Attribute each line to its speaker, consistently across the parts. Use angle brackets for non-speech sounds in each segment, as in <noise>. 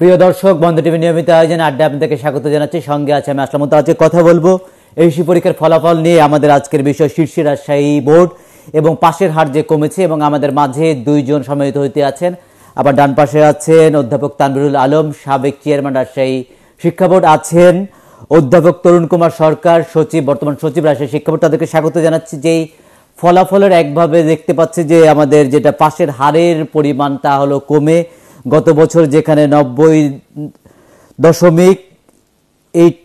Speaker 1: প্রিয় দর্শক বন্ধু টিভি নিয়মিত আয়োজন আড্ডা আপনাদেরকে স্বাগত জানাচ্ছি সঙ্গে আছে আমি আসলাম আজকে কথা বলবো এইসি পরীক্ষার ফলাফল নিয়ে আমাদের আজকের বিষয় শীর্ষে রাজশাহী বোর্ড এবং পাশের হার যে কমেছে এবং আমাদের মাঝে দুইজন সমাহিত হইতে আছেন আবার ডান পাশে আছেন অধ্যাপক তানবিরুল আলম সাবেক চেয়ারম্যান রাজশাহী শিক্ষা বোর্ড আছেন অধ্যাপক তরুণ কুমার সরকার সচিব বর্তমান সচিব রাজশাহী শিক্ষা বোর্ড তাদেরকে স্বাগত জানাচ্ছি যেই ফলাফলের একভাবে দেখতে পাচ্ছি যে আমাদের যেটা পাশের হারের পরিমাণ তা হলো কমে গত বছর যেখানে নব্বই দশমিক এইট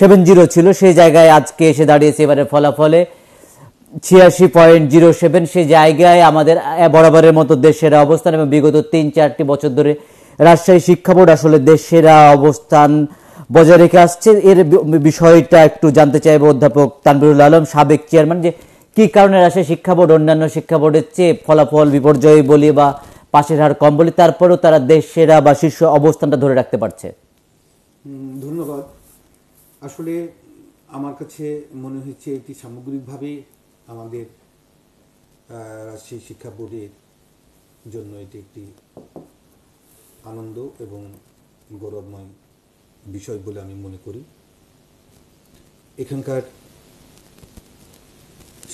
Speaker 1: সেভেন জিরো ছিল সেই জায়গায় আজকে এসে দাঁড়িয়েছে এবারে ফলাফলে ছিয়াশি পয়েন্ট জিরো সেভেন সেই জায়গায় আমাদের বরাবরের মতো দেশের অবস্থান এবং বিগত তিন চারটি বছর ধরে রাজশাহী শিক্ষা বোর্ড আসলে দেশের অবস্থান বজায় রেখে আসছে এর বিষয়টা একটু জানতে চাইব অধ্যাপক তানবিরুল আলম সাবেক চেয়ারম্যান যে কি কারণে রাজশাহী শিক্ষা বোর্ড অন্যান্য শিক্ষা বোর্ডের চেয়ে ফলাফল বিপর্যয় বলি বা পাশের হার কম বলে তারপরেও তারা দেশ সেরা বা শীর্ষ অবস্থানটা ধরে রাখতে পারছে
Speaker 2: ধন্যবাদ আসলে আমার কাছে মনে হচ্ছে এটি সামগ্রিকভাবে আমাদের রাজশাহী শিক্ষা বোর্ডের জন্য এটি একটি আনন্দ এবং গৌরবময় বিষয় বলে আমি মনে করি এখানকার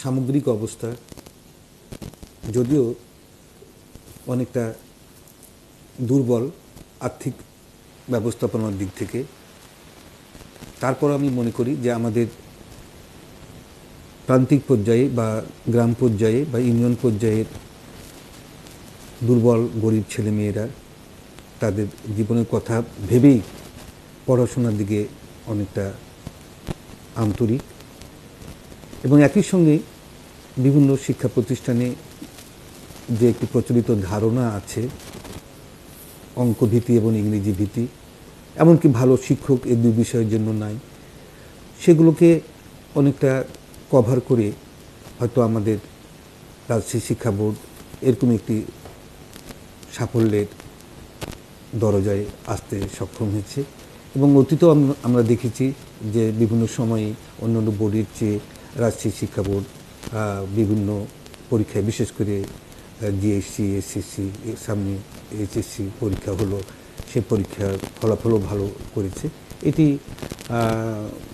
Speaker 2: সামগ্রিক অবস্থা যদিও অনেকটা দুর্বল আর্থিক ব্যবস্থাপনার দিক থেকে তারপর আমি মনে করি যে আমাদের প্রান্তিক পর্যায়ে বা গ্রাম পর্যায়ে বা ইউনিয়ন পর্যায়ের দুর্বল গরিব ছেলে মেয়েরা তাদের জীবনের কথা ভেবেই পড়াশোনার দিকে অনেকটা আন্তরিক এবং একই সঙ্গে বিভিন্ন শিক্ষা প্রতিষ্ঠানে যে একটি প্রচলিত ধারণা আছে অঙ্ক ভীতি এবং ইংরেজি ভীতি এমনকি ভালো শিক্ষক এই দুই বিষয়ের জন্য নাই সেগুলোকে অনেকটা কভার করে হয়তো আমাদের রাজশাহী শিক্ষা বোর্ড এরকম একটি সাফল্যের দরজায় আসতে সক্ষম হয়েছে এবং অতীতেও আমরা দেখেছি যে বিভিন্ন সময়ে অন্যান্য বোর্ডের চেয়ে রাজশাহী শিক্ষা বোর্ড বিভিন্ন পরীক্ষায় বিশেষ করে ডিএসসি এসএসসি সামনে এইচএসসি পরীক্ষা হলো সে পরীক্ষার ফলাফলও ভালো করেছে এটি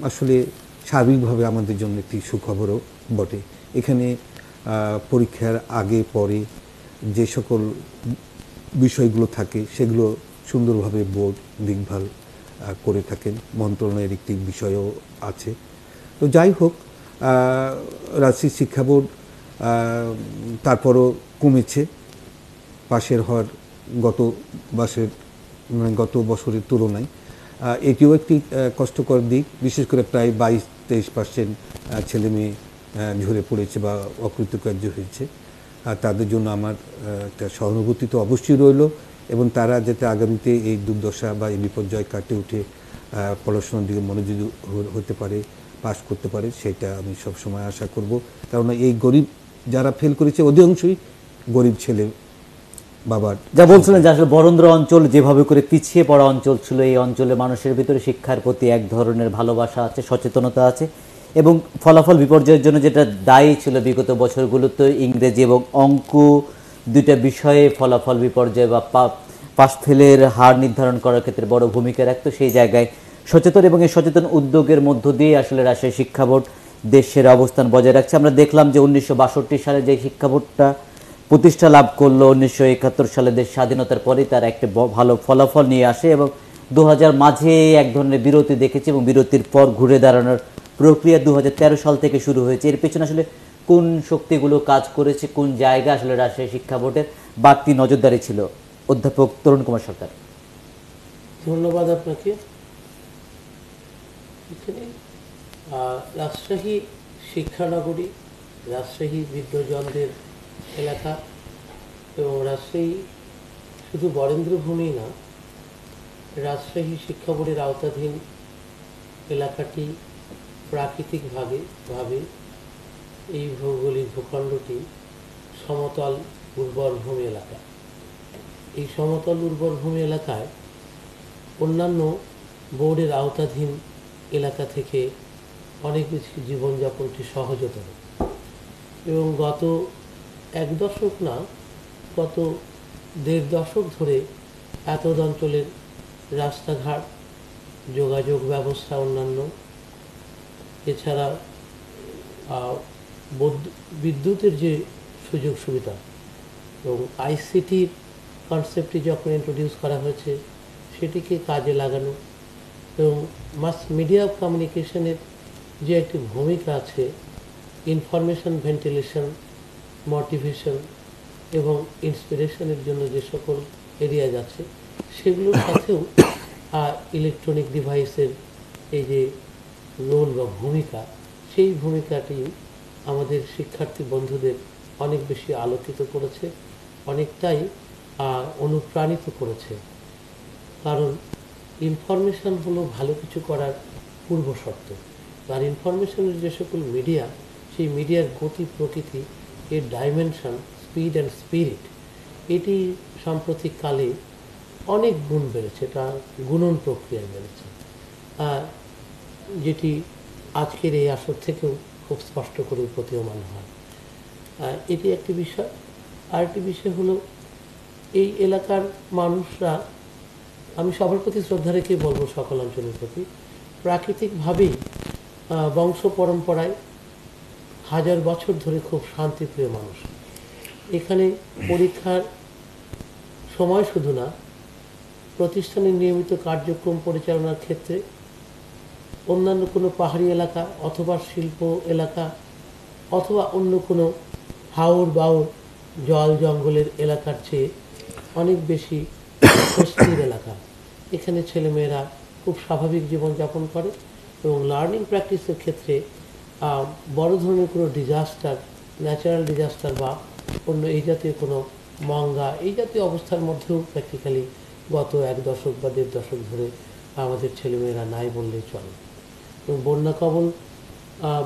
Speaker 2: আসলে স্বাভাবিকভাবে আমাদের জন্য একটি সুখবরও বটে এখানে পরীক্ষার আগে পরে যে সকল বিষয়গুলো থাকে সেগুলো সুন্দরভাবে বোর্ড দেখভাল করে থাকেন মন্ত্রণালয়ের একটি বিষয়ও আছে তো যাই হোক রাজশাহী শিক্ষা বোর্ড তারপরও কমেছে পাশের হওয়ার গত বাসের মানে গত বছরের তুলনায় এটিও একটি কষ্টকর দিক বিশেষ করে প্রায় বাইশ তেইশ পার্সেন্ট ছেলে মেয়ে ঝরে পড়েছে বা অকৃতকার্য হয়েছে আর তাদের জন্য আমার একটা সহানুভূতি তো অবশ্যই রইল এবং তারা যাতে আগামীতে এই দুর্দশা বা এই বিপর্যয় কাটে উঠে পড়াশোনার দিকে মনোযোগী হতে পারে পাশ করতে পারে সেটা আমি সবসময় আশা করব কারণ এই গরিব যারা ফেল করেছে অধিকাংশই গরিব ছেলে বাবার যা বলছিলেন যে আসলে বরেন্দ্র অঞ্চল যেভাবে
Speaker 1: করে পিছিয়ে পড়া অঞ্চল ছিল এই অঞ্চলে মানুষের ভিতরে শিক্ষার প্রতি এক ধরনের ভালোবাসা আছে সচেতনতা আছে এবং ফলাফল বিপর্যয়ের জন্য যেটা দায়ী ছিল বিগত বছরগুলোতে ইংরেজি এবং অঙ্ক দুইটা বিষয়ে ফলাফল বিপর্যয় বা পাস ফেলের হার নির্ধারণ করার ক্ষেত্রে বড় ভূমিকা রাখতো সেই জায়গায় সচেতন এবং এই সচেতন উদ্যোগের মধ্য দিয়ে আসলে রাজশাহী শিক্ষা বোর্ড দেশের অবস্থান বজায় রাখছে আমরা দেখলাম যে উনিশশো সালে যে শিক্ষা বোর্ডটা প্রতিষ্ঠা লাভ করলো উনিশশো সালে দেশ স্বাধীনতার পরে তার একটা ভালো ফলাফল নিয়ে আসে এবং দু মাঝে এক ধরনের বিরতি দেখেছে এবং বিরতির পর ঘুরে দাঁড়ানোর প্রক্রিয়া দু সাল থেকে শুরু হয়েছে এর পেছনে আসলে কোন শক্তিগুলো কাজ করেছে কোন জায়গা আসলে রাজশাহী শিক্ষা বোর্ডের বাড়তি নজরদারি ছিল অধ্যাপক তরুণ কুমার সরকার
Speaker 3: ধন্যবাদ আপনাকে রাজশাহী শিক্ষানগরী রাজশাহী বিদ্যজনদের এলাকা এবং রাজশাহী শুধু বরেন্দ্রভূমি না রাজশাহী শিক্ষা বোর্ডের আওতাধীন এলাকাটি প্রাকৃতিকভাবে ভাবে এই ভৌগোলিক ভূখণ্ডটি সমতল উর্বর ভূমি এলাকা এই সমতল উর্বর ভূমি এলাকায় অন্যান্য বোর্ডের আওতাধীন এলাকা থেকে অনেক কিছু জীবনযাপনটি সহজতর এবং গত এক দশক না গত দেড় দশক ধরে এতদ অঞ্চলের রাস্তাঘাট যোগাযোগ ব্যবস্থা অন্যান্য এছাড়া বিদ্যুতের যে সুযোগ সুবিধা এবং আইসিটির কনসেপ্টটি যখন ইন্ট্রোডিউস করা হয়েছে সেটিকে কাজে লাগানো এবং মাস মিডিয়া অফ কমিউনিকেশনের যে একটি ভূমিকা আছে ইনফরমেশন ভেন্টিলেশন মোটিভেশন এবং ইন্সপিরেশনের জন্য যে সকল এরিয়া যাচ্ছে সেগুলোর সাথেও ইলেকট্রনিক ডিভাইসের এই যে রোল বা ভূমিকা সেই ভূমিকাটি আমাদের শিক্ষার্থী বন্ধুদের অনেক বেশি আলোকিত করেছে অনেকটাই অনুপ্রাণিত করেছে কারণ ইনফরমেশন হলো ভালো কিছু করার পূর্ব শর্ত আর ইনফরমেশনের যে সকল মিডিয়া সেই মিডিয়ার গতি প্রকৃতি এর ডাইমেনশন স্পিড অ্যান্ড স্পিরিট এটি সাম্প্রতিককালে অনেক গুণ বেড়েছে তার গুণন প্রক্রিয়া বেড়েছে আর যেটি আজকের এই আসর থেকেও খুব স্পষ্ট করে প্রতীয়মান হয় এটি একটি বিষয় আরেকটি বিষয় হলো এই এলাকার মানুষরা আমি সবার প্রতি শ্রদ্ধা রেখেই বলবো সকল অঞ্চলের প্রতি প্রাকৃতিকভাবেই বংশ পরম্পরায় হাজার বছর ধরে খুব শান্তিপ্রিয় মানুষ এখানে পরীক্ষার সময় শুধু না প্রতিষ্ঠানের নিয়মিত কার্যক্রম পরিচালনার ক্ষেত্রে অন্যান্য কোনো পাহাড়ি এলাকা অথবা শিল্প এলাকা অথবা অন্য কোনো হাওড় বাউর জল জঙ্গলের এলাকার চেয়ে অনেক বেশি <coughs> স্বস্তির এলাকা এখানে ছেলেমেয়েরা খুব স্বাভাবিক জীবনযাপন করে এবং লার্নিং প্র্যাকটিসের ক্ষেত্রে বড় ধরনের কোনো ডিজাস্টার ন্যাচারাল ডিজাস্টার বা অন্য এই জাতীয় কোনো মঙ্গা এই জাতীয় অবস্থার মধ্যেও প্র্যাকটিক্যালি গত এক দশক বা দেড় দশক ধরে আমাদের ছেলেমেয়েরা নাই বললেই চলে এবং বন্যা কবল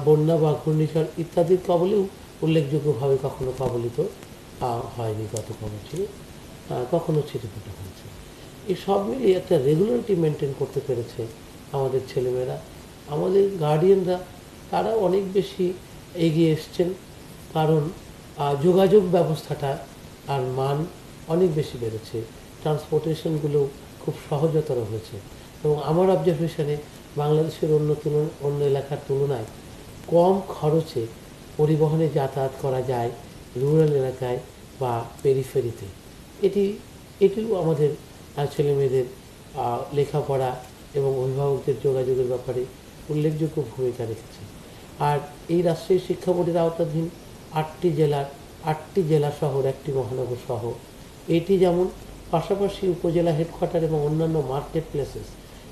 Speaker 3: বন্যা বা ঘূর্ণিঝড় ইত্যাদির কবলেও উল্লেখযোগ্যভাবে কখনো কবলিত হয়নি গত কবল ছিল কখনো ছিটেফুটে হয়েছে এই সব মিলিয়ে একটা রেগুলারিটি মেনটেন করতে পেরেছে আমাদের ছেলেমেয়েরা আমাদের গার্ডিয়ানরা তারা অনেক বেশি এগিয়ে এসছেন কারণ যোগাযোগ ব্যবস্থাটা আর মান অনেক বেশি বেড়েছে ট্রান্সপোর্টেশনগুলো খুব সহজতর হয়েছে এবং আমার অবজারভেশনে বাংলাদেশের অন্য তুলনা অন্য এলাকার তুলনায় কম খরচে পরিবহনে যাতায়াত করা যায় রুরাল এলাকায় বা পেরিফেরিতে এটি এটিও আমাদের ছেলেমেয়েদের লেখাপড়া এবং অভিভাবকদের যোগাযোগের ব্যাপারে উল্লেখযোগ্য ভূমিকা রেখেছে আর এই রাষ্ট্রীয় শিক্ষা বোর্ডের আওতাধীন আটটি জেলার আটটি জেলা শহর একটি মহানগর শহর এটি যেমন পাশাপাশি উপজেলা হেডকোয়ার্টার এবং অন্যান্য মার্কেট প্লেসেস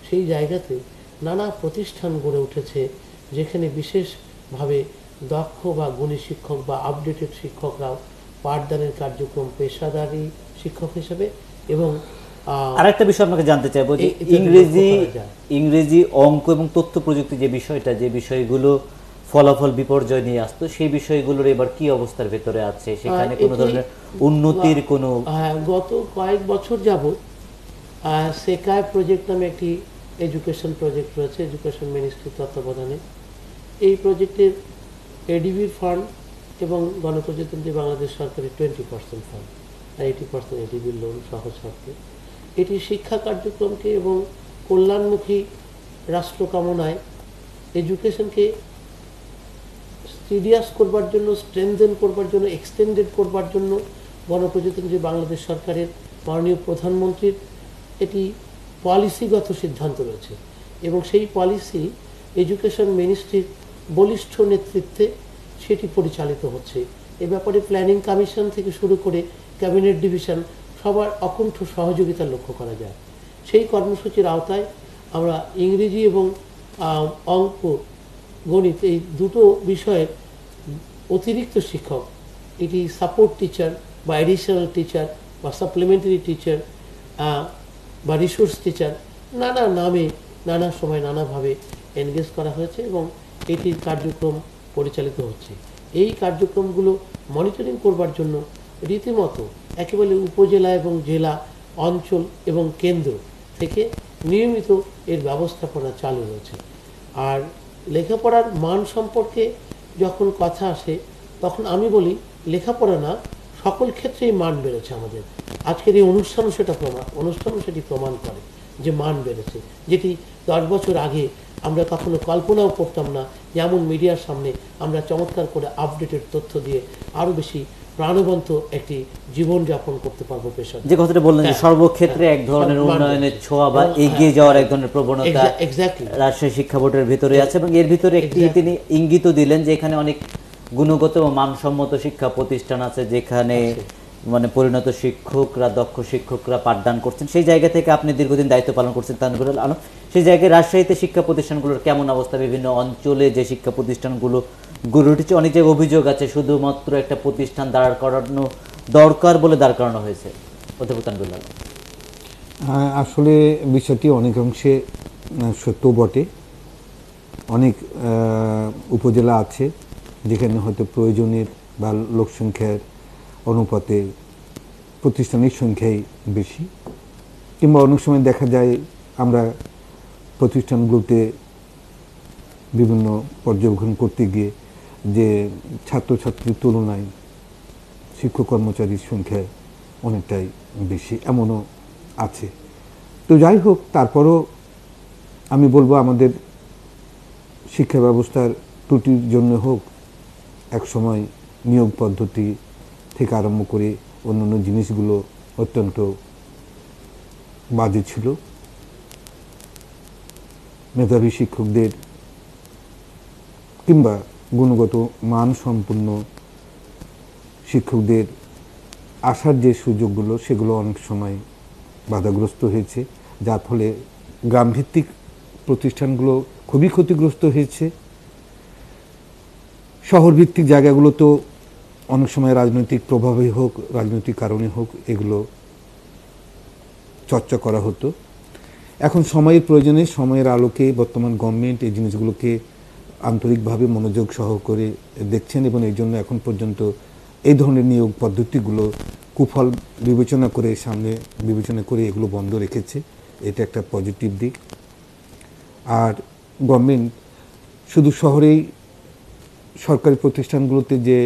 Speaker 3: সেই জায়গাতে নানা প্রতিষ্ঠান গড়ে উঠেছে যেখানে বিশেষভাবে দক্ষ বা গুণী শিক্ষক বা আপডেটেড শিক্ষকরাও পাঠদানের কার্যক্রম পেশাদারী শিক্ষক হিসেবে এবং আরেকটা
Speaker 1: বিষয় আপনাকে জানতে চাইবো যে ইংরেজি ইংরেজি অঙ্ক এবং তথ্য প্রযুক্তি যে বিষয়টা যে বিষয়গুলো ফলাফল বিপর্যয় নিয়ে আসতো সেই বিষয়গুলোর এবার কি অবস্থার ভেতরে আছে সেখানে কোনো ধরনের উন্নতির কোনো
Speaker 3: হ্যাঁ, গত কয়েক বছর যাব সেকায় প্রজেক্ট নামে একটি এডুকেশন প্রজেক্ট রয়েছে এডুকেশন মিনিস্ট্রির তত্ত্বাবধানে এই প্রজেক্টের এডিবি ফান্ড এবং গণপ্রজাতন্ত্রী বাংলাদেশ সরকারের twenty percent fund eighty percent এডিবির লোন সহজ শর্তে এটি শিক্ষা কার্যক্রমকে এবং কল্যাণমুখী রাষ্ট্র কামনায় এডুকেশনকে সিরিয়াস করবার জন্য স্ট্রেনজেন করবার জন্য এক্সটেন্ডেড করবার জন্য গণপ্রজাতন্ত্রী বাংলাদেশ সরকারের মাননীয় প্রধানমন্ত্রীর এটি পলিসিগত সিদ্ধান্ত রয়েছে এবং সেই পলিসি এডুকেশন মিনিস্ট্রির বলিষ্ঠ নেতৃত্বে সেটি পরিচালিত হচ্ছে এ ব্যাপারে প্ল্যানিং কমিশন থেকে শুরু করে ক্যাবিনেট ডিভিশন সবার অকুণ্ঠ সহযোগিতা লক্ষ্য করা যায় সেই কর্মসূচির আওতায় আমরা ইংরেজি এবং অঙ্ক গণিত এই দুটো বিষয়ের অতিরিক্ত শিক্ষক এটি সাপোর্ট টিচার বা অ্যাডিশনাল টিচার বা সাপ্লিমেন্টারি টিচার বা রিসোর্স টিচার নানা নামে নানা সময় নানাভাবে এনগেজ করা হয়েছে এবং এটির কার্যক্রম পরিচালিত হচ্ছে এই কার্যক্রমগুলো মনিটরিং করবার জন্য রীতিমতো একেবারে উপজেলা এবং জেলা অঞ্চল এবং কেন্দ্র থেকে নিয়মিত এর ব্যবস্থাপনা চালু রয়েছে আর লেখাপড়ার মান সম্পর্কে যখন কথা আসে তখন আমি বলি লেখাপড়া না সকল ক্ষেত্রেই মান বেড়েছে আমাদের আজকের এই অনুষ্ঠানও সেটা প্রমাণ অনুষ্ঠানও সেটি প্রমাণ করে যে মান বেড়েছে যেটি দশ বছর আগে আমরা কখনো কল্পনাও করতাম না যেমন মিডিয়ার সামনে আমরা চমৎকার করে আপডেটের তথ্য দিয়ে আরও বেশি প্রাণবন্ত একটি জীবন যাপন করতে পারবো পেশা যে কথাটা বললেন যে হ্যাঁ। সর্বক্ষেত্রে এক হ্যাঁ। ধরনের উন্নয়নের ছোঁয়া বা হ্যাঁ। এগিয়ে যাওয়ার এক ধরনের প্রবণতা
Speaker 1: রাজশাহী শিক্ষা বোর্ডের ভিতরে আছে এবং এর ভিতরে একটি তিনি ইঙ্গিত দিলেন যে এখানে অনেক গুণগত ও মানসম্মত শিক্ষা প্রতিষ্ঠান আছে যেখানে মানে পরিণত শিক্ষকরা দক্ষ শিক্ষকরা পাঠদান করছেন সেই জায়গা থেকে আপনি দীর্ঘদিন দায়িত্ব পালন করছেন তানগুরুল আলম সেই জায়গায় রাজশাহীতে শিক্ষা প্রতিষ্ঠানগুলোর কেমন অবস্থা বিভিন্ন অঞ্চলে যে শিক্ষা প্রতিষ্ঠানগুলো গরুটিতে অনেক জায়গায় অভিযোগ আছে শুধুমাত্র একটা প্রতিষ্ঠান দাঁড় করানো দরকার বলে দাঁড় করানো হয়েছে অধ্যাপক
Speaker 2: হ্যাঁ, আসলে বিষয়টি অনেক অংশে সত্য বটে অনেক উপজেলা আছে যেখানে হয়তো প্রয়োজনের বা লোকসংখ্যার অনুপাতে প্রতিষ্ঠানের সংখ্যাই বেশি কিংবা অনেক সময় দেখা যায় আমরা প্রতিষ্ঠানগুলোতে বিভিন্ন পর্যবেক্ষণ করতে গিয়ে যে ছাত্রছাত্রীর তুলনায় শিক্ষক কর্মচারীর সংখ্যা অনেকটাই বেশি এমনও আছে তো যাই হোক তারপরও আমি বলবো আমাদের শিক্ষা ব্যবস্থার ত্রুটির জন্য হোক এক সময় নিয়োগ পদ্ধতি থেকে আরম্ভ করে অন্যান্য জিনিসগুলো অত্যন্ত বাজে ছিল মেধাবী শিক্ষকদের কিংবা গুণগত মান সম্পন্ন শিক্ষকদের আসার যে সুযোগগুলো সেগুলো অনেক সময় বাধাগ্রস্ত হয়েছে যার ফলে গ্রামভিত্তিক প্রতিষ্ঠানগুলো খুবই ক্ষতিগ্রস্ত হয়েছে শহরভিত্তিক জায়গাগুলো তো অনেক সময় রাজনৈতিক প্রভাবে হোক রাজনৈতিক কারণে হোক এগুলো চর্চা করা হতো এখন সময়ের প্রয়োজনে সময়ের আলোকে বর্তমান গভর্নমেন্ট এই জিনিসগুলোকে আন্তরিকভাবে মনোযোগ সহকারে দেখছেন এবং এই জন্য এখন পর্যন্ত এই ধরনের নিয়োগ পদ্ধতিগুলো কুফল বিবেচনা করে সামনে বিবেচনা করে এগুলো বন্ধ রেখেছে এটা একটা পজিটিভ দিক আর গভর্নমেন্ট শুধু শহরেই সরকারি প্রতিষ্ঠানগুলোতে যে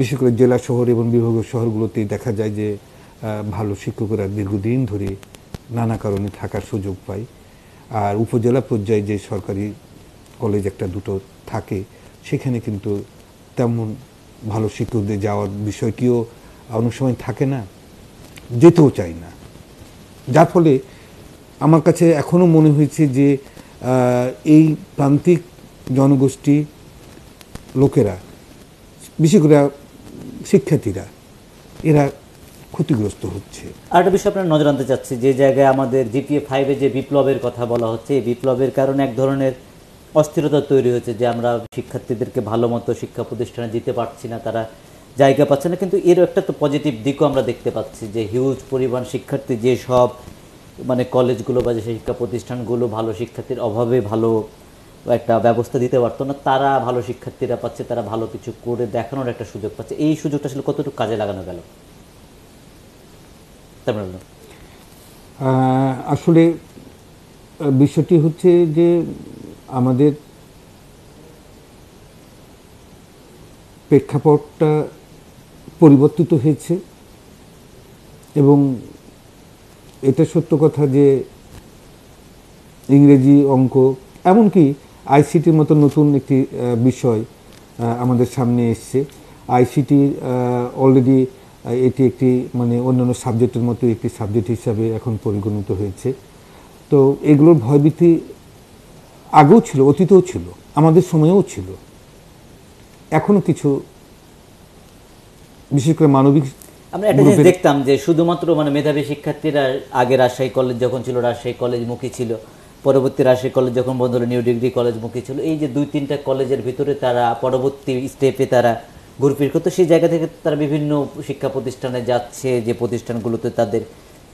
Speaker 2: বিশেষ করে জেলা শহর এবং বিভাগীয় শহরগুলোতে দেখা যায় যে ভালো শিক্ষকেরা দীর্ঘদিন ধরে নানা কারণে থাকার সুযোগ পায় আর উপজেলা পর্যায়ে যে সরকারি কলেজ একটা দুটো থাকে সেখানে কিন্তু তেমন ভালো শিক্ষকদের যাওয়ার বিষয়টিও অনেক সময় থাকে না যেতেও চাই না যার ফলে আমার কাছে এখনও মনে হয়েছে যে এই প্রান্তিক জনগোষ্ঠী লোকেরা বিশেষ করে শিক্ষার্থীরা এরা ক্ষতিগ্রস্ত হচ্ছে
Speaker 1: আরেকটা বিষয় আপনার নজর আনতে চাচ্ছি যে জায়গায় আমাদের জিপিএ ফাইভে যে বিপ্লবের কথা বলা হচ্ছে এই বিপ্লবের কারণে এক ধরনের অস্থিরতা তৈরি হয়েছে যে আমরা শিক্ষার্থীদেরকে ভালো মতো শিক্ষা প্রতিষ্ঠানে দিতে পারছি না তারা জায়গা পাচ্ছে না কিন্তু এর একটা তো পজিটিভ দিকও আমরা দেখতে পাচ্ছি যে হিউজ পরিমাণ শিক্ষার্থী যে সব মানে কলেজগুলো বা যে শিক্ষা প্রতিষ্ঠানগুলো ভালো শিক্ষার্থীর অভাবে ভালো একটা ব্যবস্থা দিতে পারতো না তারা ভালো শিক্ষার্থীরা পাচ্ছে তারা ভালো কিছু করে দেখানোর একটা সুযোগ পাচ্ছে এই সুযোগটা আসলে কতটুকু কাজে লাগানো গেল
Speaker 2: আসলে বিষয়টি হচ্ছে যে আমাদের প্রেক্ষাপটটা পরিবর্তিত হয়েছে এবং এটা সত্য কথা যে ইংরেজি অঙ্ক এমনকি আইসিটির মতো নতুন একটি বিষয় আমাদের সামনে এসছে আইসিটি অলরেডি এটি একটি মানে অন্যান্য সাবজেক্টের মতো একটি সাবজেক্ট হিসাবে এখন পরিগণিত হয়েছে তো এগুলোর ভয়ভীতি আগেও ছিল অতীতেও ছিল আমাদের সময়েও ছিল এখনো কিছু বিশেষ করে মানবিক আমরা একটা জিনিস
Speaker 1: দেখতাম যে শুধুমাত্র মানে মেধাবী শিক্ষার্থীরা আগে রাজশাহী কলেজ যখন ছিল রাজশাহী কলেজ মুখী ছিল পরবর্তী রাজশাহী কলেজ যখন বন্ধ হলো নিউ ডিগ্রি কলেজ মুখী ছিল এই যে দুই তিনটা কলেজের ভিতরে তারা পরবর্তী স্টেপে তারা ঘুরফির করতো সেই জায়গা থেকে তারা বিভিন্ন শিক্ষা প্রতিষ্ঠানে যাচ্ছে যে প্রতিষ্ঠানগুলোতে তাদের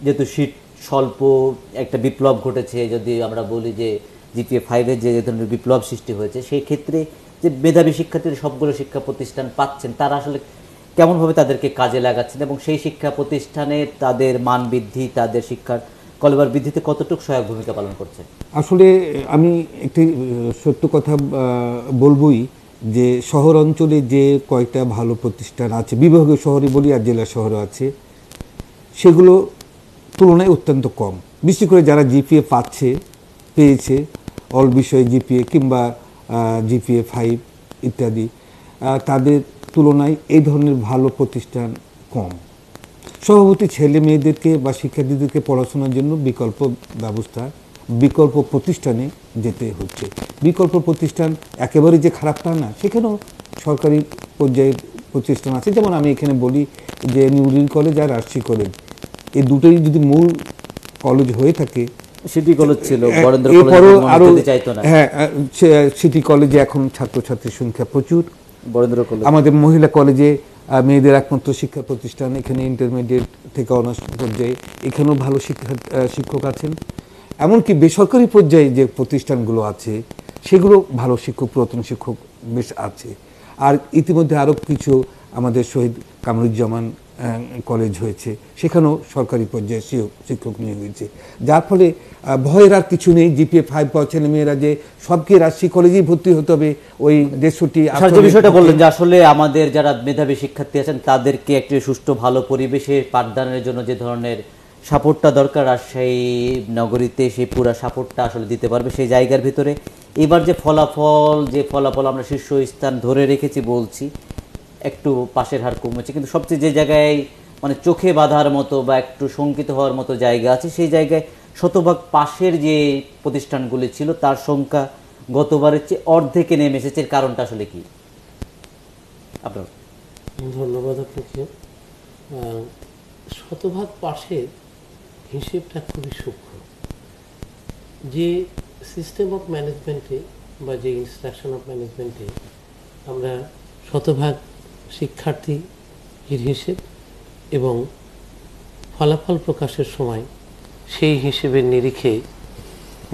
Speaker 1: যেহেতু শীত স্বল্প একটা বিপ্লব ঘটেছে যদি আমরা বলি যে জিপিএ ফাইভের যে ধরনের বিপ্লব সৃষ্টি হয়েছে সেই ক্ষেত্রে যে মেধাবী শিক্ষার্থীরা সবগুলো শিক্ষা প্রতিষ্ঠান পাচ্ছেন তারা আসলে কেমনভাবে তাদেরকে কাজে লাগাচ্ছেন এবং সেই শিক্ষা প্রতিষ্ঠানে তাদের মান বৃদ্ধি তাদের শিক্ষার কলেবার বৃদ্ধিতে কতটুকু সহায়ক ভূমিকা পালন করছে
Speaker 2: আসলে আমি একটি সত্য কথা বলবই যে শহর অঞ্চলে যে কয়টা ভালো প্রতিষ্ঠান আছে বিভাগীয় শহরে বলি আর জেলা শহরও আছে সেগুলো তুলনায় অত্যন্ত কম বেশি করে যারা জিপিএ পাচ্ছে পেয়েছে অল বিষয়ে জিপিএ কিংবা জিপিএ ফাইভ ইত্যাদি তাদের তুলনায় এই ধরনের ভালো প্রতিষ্ঠান কম সভাপতি ছেলে মেয়েদেরকে বা শিক্ষার্থীদেরকে পড়াশোনার জন্য বিকল্প ব্যবস্থা বিকল্প প্রতিষ্ঠানে যেতে হচ্ছে বিকল্প প্রতিষ্ঠান একেবারে যে খারাপ তা না সেখানেও সরকারি পর্যায়ে প্রতিষ্ঠান আছে যেমন আমি এখানে বলি যে নিউরিন কলেজ আর আর্সি কলেজ এই দুটোই যদি মূল কলেজ হয়ে থাকে সিটি কলেজ ছিল বরেন্দ্র কলেজ আরো চাইতো না হ্যাঁ সিটি কলেজে এখন ছাত্রছাত্রীর সংখ্যা প্রচুর বরেন্দ্র কলেজ আমাদের মহিলা কলেজে মেয়েদের একমাত্র শিক্ষা প্রতিষ্ঠান এখানে ইন্টারমিডিয়েট থেকে অনার্স পর্যায়ে এখানেও ভালো শিক্ষা শিক্ষক আছেন এমনকি বেসরকারি পর্যায়ে যে প্রতিষ্ঠানগুলো আছে সেগুলো ভালো শিক্ষক পুরাতন শিক্ষক বেশ আছে আর ইতিমধ্যে আরও কিছু আমাদের শহীদ কামরুজ্জামান কলেজ হয়েছে সেখানেও সরকারি পর্যায়ে শিক্ষক নিয়োগ হয়েছে যার ফলে ভয়ের আর কিছু নেই জিপিএ ফাইভ পাওয়া ছেলে মেয়েরা যে সবকে রাজশাহী কলেজেই ভর্তি হতে হবে ওই দেড়শোটি বিষয়টা বললেন যে
Speaker 1: আসলে আমাদের যারা মেধাবী শিক্ষার্থী আছেন তাদেরকে একটি সুষ্ঠু ভালো পরিবেশে পাঠদানের জন্য যে ধরনের সাপোর্টটা দরকার রাজশাহী নগরীতে সেই পুরা সাপোর্টটা আসলে দিতে পারবে সেই জায়গার ভিতরে এবার যে ফলাফল যে ফলাফল আমরা শীর্ষস্থান ধরে রেখেছি বলছি একটু পাশের হার কমেছে কিন্তু সবচেয়ে যে জায়গায় মানে চোখে বাঁধার মতো বা একটু শঙ্কিত হওয়ার মতো জায়গা আছে সেই জায়গায় শতভাগ পাশের যে প্রতিষ্ঠানগুলি ছিল তার সংখ্যা গতবারের চেয়ে অর্ধেকে নেমে এসেছে কারণটা আসলে কি আপনার
Speaker 3: ধন্যবাদ আপনাকে শতভাগ পাশের হিসেবটা খুবই সূক্ষ্ম যে সিস্টেম অফ ম্যানেজমেন্টে বা যে ইনস্ট্রাকশন অফ ম্যানেজমেন্টে আমরা শতভাগ শিক্ষার্থীর হিসেব এবং ফলাফল প্রকাশের সময় সেই হিসেবের নিরিখে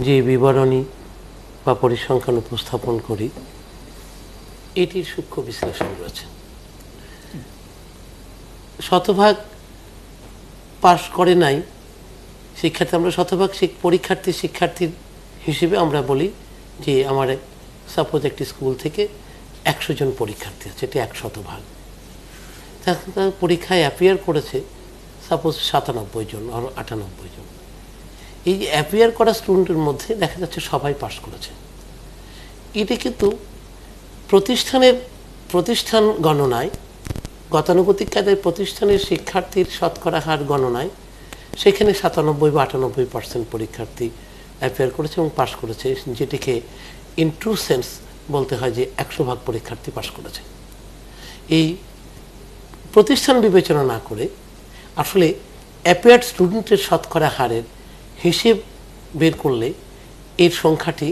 Speaker 3: যে বিবরণী বা পরিসংখ্যান উপস্থাপন করি এটির সূক্ষ্ম বিশ্লেষণ রয়েছে শতভাগ পাশ করে নাই শিক্ষার্থী আমরা শতভাগ পরীক্ষার্থী শিক্ষার্থীর হিসেবে আমরা বলি যে আমার সাপোজ একটি স্কুল থেকে একশো জন পরীক্ষার্থী আছে এটি এক শতভাগ পরীক্ষায় অ্যাপিয়ার করেছে সাপোজ সাতানব্বই জন আর আটানব্বই জন এই যে অ্যাপিয়ার করা স্টুডেন্টের মধ্যে দেখা যাচ্ছে সবাই পাশ করেছে এটি কিন্তু প্রতিষ্ঠানের প্রতিষ্ঠান গণনায় গতানুগতিক কাজের প্রতিষ্ঠানের শিক্ষার্থীর শতকরা হার গণনায় সেখানে সাতানব্বই বা আটানব্বই পার্সেন্ট পরীক্ষার্থী অ্যাপিয়ার করেছে এবং পাশ করেছে যেটিকে ইন ট্রু সেন্স বলতে হয় যে একশো ভাগ পরীক্ষার্থী পাশ করেছে এই প্রতিষ্ঠান বিবেচনা না করে আসলে অ্যাপিয়ার্ড স্টুডেন্টের শতকরা হারের হিসেব বের করলে এর সংখ্যাটি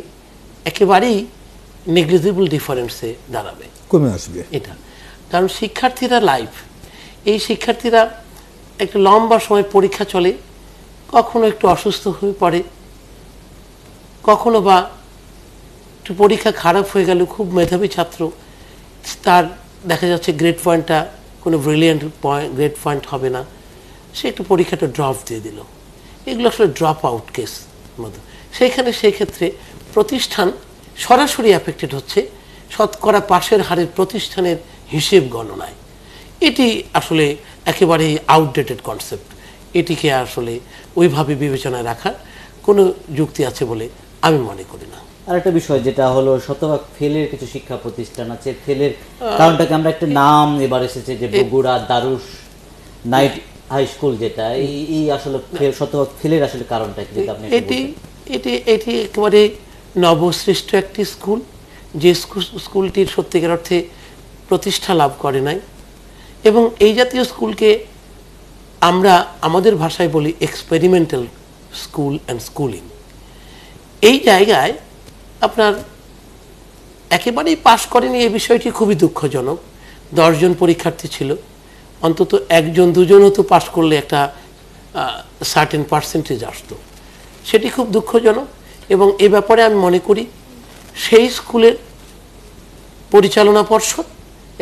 Speaker 3: একেবারেই নেগলিজিবল ডিফারেন্সে দাঁড়াবে কমে আসবে এটা কারণ শিক্ষার্থীরা লাইফ এই শিক্ষার্থীরা একটা লম্বা সময় পরীক্ষা চলে কখনো একটু অসুস্থ হয়ে পড়ে কখনো বা একটু পরীক্ষা খারাপ হয়ে গেল খুব মেধাবী ছাত্র তার দেখা যাচ্ছে গ্রেড পয়েন্টটা কোনো ব্রিলিয়েন্ট পয়েন্ট গ্রেড পয়েন্ট হবে না সে একটু পরীক্ষাটা ড্রপ দিয়ে দিল এগুলো আসলে ড্রপ আউট কেস মতো সেইখানে সেই ক্ষেত্রে প্রতিষ্ঠান সরাসরি অ্যাফেক্টেড হচ্ছে শতকরা পাশের হারের প্রতিষ্ঠানের হিসেব গণনায় এটি আসলে একেবারেই আউটডেটেড কনসেপ্ট এটিকে আসলে ওইভাবে বিবেচনায় রাখার কোনো যুক্তি আছে বলে আমি মনে করি না আরেকটা বিষয় যেটা হলো শতভাগ ফেলের কিছু
Speaker 1: শিক্ষা প্রতিষ্ঠান আছে ফেলের কারণটাকে আমরা একটা নাম এবার এসেছে যে বগুড়া দারুস নাইট হাই স্কুল যেটা এই আসলে শতভাগ ফেলের আসলে কারণটা কি আপনি এটি
Speaker 3: এটি এটি একেবারে নবশ্রেষ্ঠ একটি স্কুল যে স্কুলটির সত্যিকার অর্থে প্রতিষ্ঠা লাভ করে নাই এবং এই জাতীয় স্কুলকে আমরা আমাদের ভাষায় বলি এক্সপেরিমেন্টাল স্কুল অ্যান্ড স্কুলিং এই জায়গায় আপনার একেবারেই পাশ করেনি এই বিষয়টি খুবই দুঃখজনক দশজন পরীক্ষার্থী ছিল অন্তত একজন দুজন হতো পাশ করলে একটা সার্টেন পার্সেন্টেজ আসতো সেটি খুব দুঃখজনক এবং এ ব্যাপারে আমি মনে করি সেই স্কুলের পরিচালনা পর্ষদ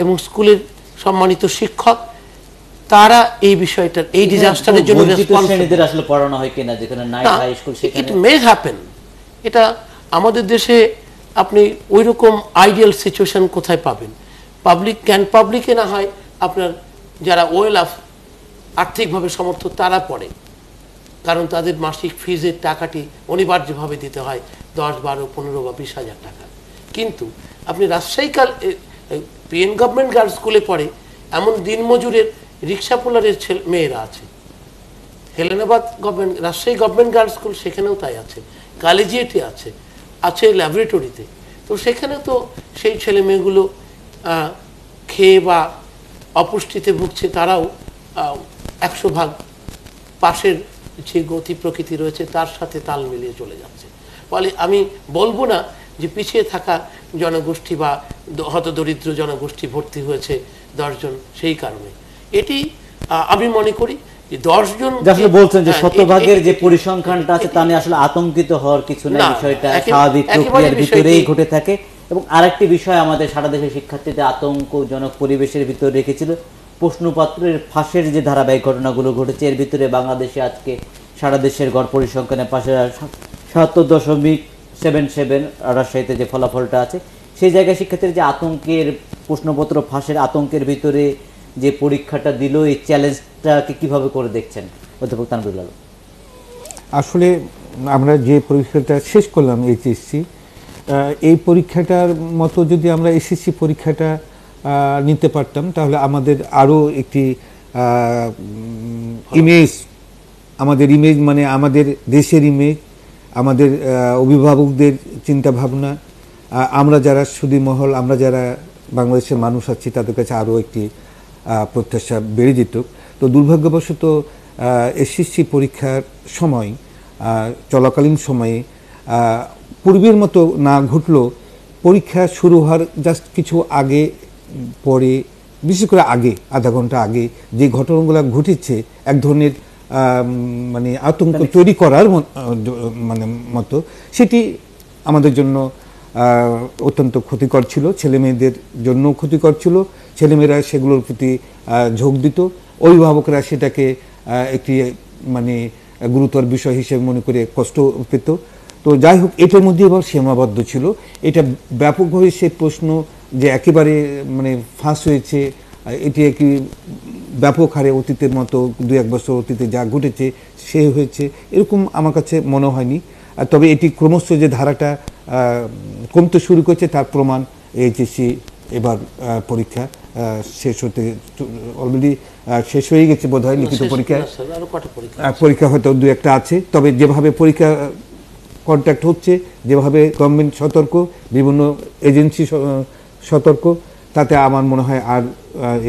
Speaker 3: এবং স্কুলের সম্মানিত শিক্ষক তারা এই বিষয়টার এই ডিজাস্টারের জন্য
Speaker 1: পড়ানো হয় কিনা যেখানে
Speaker 3: এটা আমাদের দেশে আপনি ওই রকম আইডিয়াল সিচুয়েশন কোথায় পাবেন পাবলিক ক্যান পাবলিকে না হয় আপনার যারা ওয়েল আফ আর্থিকভাবে সমর্থ তারা পড়ে কারণ তাদের মাসিক ফিজের টাকাটি অনিবার্যভাবে দিতে হয় দশ বারো পনেরো বা বিশ হাজার টাকা কিন্তু আপনি রাজশাহীকাল পিএন গভর্নমেন্ট গার্ল স্কুলে পড়ে এমন দিনমজুরের রিক্সাপোলারের ছেলে মেয়েরা আছে Helenabad government Rajshahi government girls school সেখানেও তাই আছে কালেজিয়েটে আছে আছে ল্যাবরেটরিতে তো সেখানে তো সেই ছেলে মেয়েগুলো খেয়ে বা অপুষ্টিতে ভুগছে তারাও একশো ভাগ পাশের যে গতি প্রকৃতি রয়েছে তার সাথে তাল মিলিয়ে চলে যাচ্ছে ফলে আমি বলবো না যে পিছিয়ে থাকা জনগোষ্ঠী বা হতদরিদ্র জনগোষ্ঠী ভর্তি হয়েছে দশজন সেই কারণে এটি আমি মনে করি হ্যাঁ, প্রশ্নপত্রের
Speaker 1: ফাঁসের যে ধারাবাহিক ঘটনাগুলো ঘটেছে এর ভিতরে বাংলাদেশে আজকে সারা দেশের গড় পরিসংখ্যানের পাশে সাতাত্তর দশমিক সেভেন সেভেন রাজশাহীতে যে ফলাফলটা আছে সেই জায়গায় শিক্ষার্থীর যে আতঙ্কের প্রশ্নপত্র ফাঁসের আতঙ্কের ভিতরে যে পরীক্ষাটা দিল এই চ্যালেঞ্জটাকে কিভাবে করে দেখছেন অধ্যাপক তানবুল আলম
Speaker 2: আসলে আমরা যে পরীক্ষাটা শেষ করলাম এইচএসসি এই পরীক্ষাটার মতো যদি আমরা এসএসসি পরীক্ষাটা নিতে পারতাম তাহলে আমাদের আরও একটি ইমেজ আমাদের ইমেজ মানে আমাদের দেশের ইমেজ আমাদের অভিভাবকদের চিন্তাভাবনা আমরা যারা সুদী মহল আমরা যারা বাংলাদেশের মানুষ আছি তাদের কাছে আরও একটি প্রত্যাশা বেড়ে যেত তো দুর্ভাগ্যবশত এসএসসি পরীক্ষার সময় চলাকালীন সময়ে পূর্বের মতো না ঘটলেও পরীক্ষা শুরু হওয়ার জাস্ট কিছু আগে পরে বিশেষ করে আগে আধা ঘন্টা আগে যে ঘটনাগুলো ঘটেছে এক ধরনের মানে আতঙ্ক মানে তৈরি করার মানে মতো সেটি আমাদের জন্য অত্যন্ত ক্ষতিকর ছিল ছেলেমেয়েদের জন্য ক্ষতিকর ছিল ছেলেমেয়েরা সেগুলোর প্রতি ঝোঁক দিত অভিভাবকরা সেটাকে একটি মানে গুরুতর বিষয় হিসেবে মনে করে কষ্ট পেত তো যাই হোক এটার মধ্যে আবার সীমাবদ্ধ ছিল এটা ব্যাপকভাবে সে প্রশ্ন যে একেবারে মানে ফাঁস হয়েছে এটি একটি ব্যাপক হারে অতীতের মতো দু এক বছর অতীতে যা ঘটেছে সে হয়েছে এরকম আমার কাছে মনে হয়নি তবে এটি ক্রমশ যে ধারাটা কমতে শুরু করছে তার প্রমাণ এইচএসসি এবার পরীক্ষা শেষ হতে অলরেডি শেষ হয়ে গেছে বোধ হয় লিখিত পরীক্ষা পরীক্ষা হয়তো দু একটা আছে তবে যেভাবে পরীক্ষা কন্ট্যাক্ট হচ্ছে যেভাবে গভর্নমেন্ট সতর্ক বিভিন্ন এজেন্সি সতর্ক তাতে আমার মনে হয় আর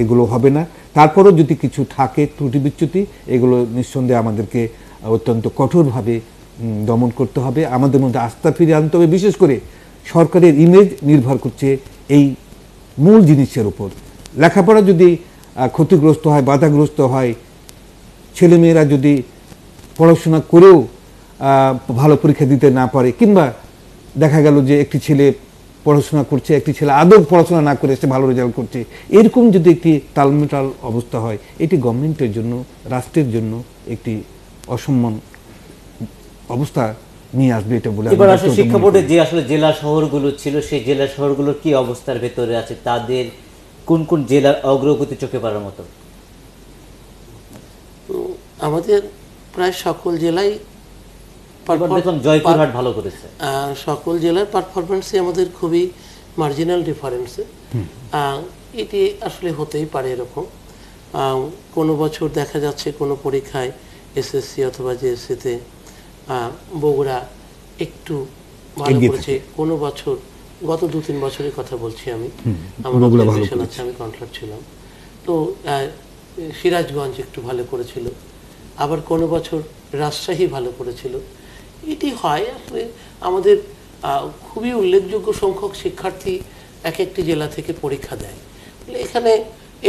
Speaker 2: এগুলো হবে না তারপরও যদি কিছু থাকে ত্রুটি বিচ্যুতি এগুলো নিঃসন্দেহে আমাদেরকে অত্যন্ত কঠোরভাবে দমন করতে হবে আমাদের মধ্যে আস্থা ফিরে আনতে হবে বিশেষ করে সরকারের ইমেজ নির্ভর করছে এই মূল জিনিসের উপর লেখাপড়া যদি ক্ষতিগ্রস্ত হয় বাধাগ্রস্ত হয় ছেলেমেয়েরা যদি পড়াশোনা করেও ভালো পরীক্ষা দিতে না পারে কিংবা দেখা গেল যে একটি ছেলে পড়াশোনা করছে একটি ছেলে আদৌ পড়াশোনা না করে সে ভালো রেজাল্ট করছে এরকম যদি একটি তালমেটাল অবস্থা হয় এটি গভর্নমেন্টের জন্য রাষ্ট্রের জন্য একটি অসম্মান অবস্থা নিয়ে আসবে এটা বলে শিক্ষা বোর্ডে যে
Speaker 1: আসলে জেলা শহরগুলো ছিল সেই জেলা শহরগুলো কি অবস্থার ভেতরে আছে তাদের কোন কোন জেলার অগ্রগতি চোখে পড়ার মতো
Speaker 3: আমাদের প্রায় সকল জেলাই জয়পুরহাট ভালো করেছে সকল জেলার পারফরমেন্সে আমাদের খুবই মার্জিনাল ডিফারেন্সে এটি আসলে হতেই পারে এরকম কোনো বছর দেখা যাচ্ছে কোনো পরীক্ষায় এসএসসি অথবা জেএসসিতে বগুড়া একটু ভালো করেছে কোনো বছর গত দু তিন বছরের কথা বলছি আমি আমার আমি কন্ট্রাক্ট ছিলাম তো সিরাজগঞ্জ একটু ভালো করেছিল আবার কোনো বছর রাজশাহী ভালো করেছিল এটি হয় আসলে আমাদের খুবই উল্লেখযোগ্য সংখ্যক শিক্ষার্থী এক একটি জেলা থেকে পরীক্ষা দেয় এখানে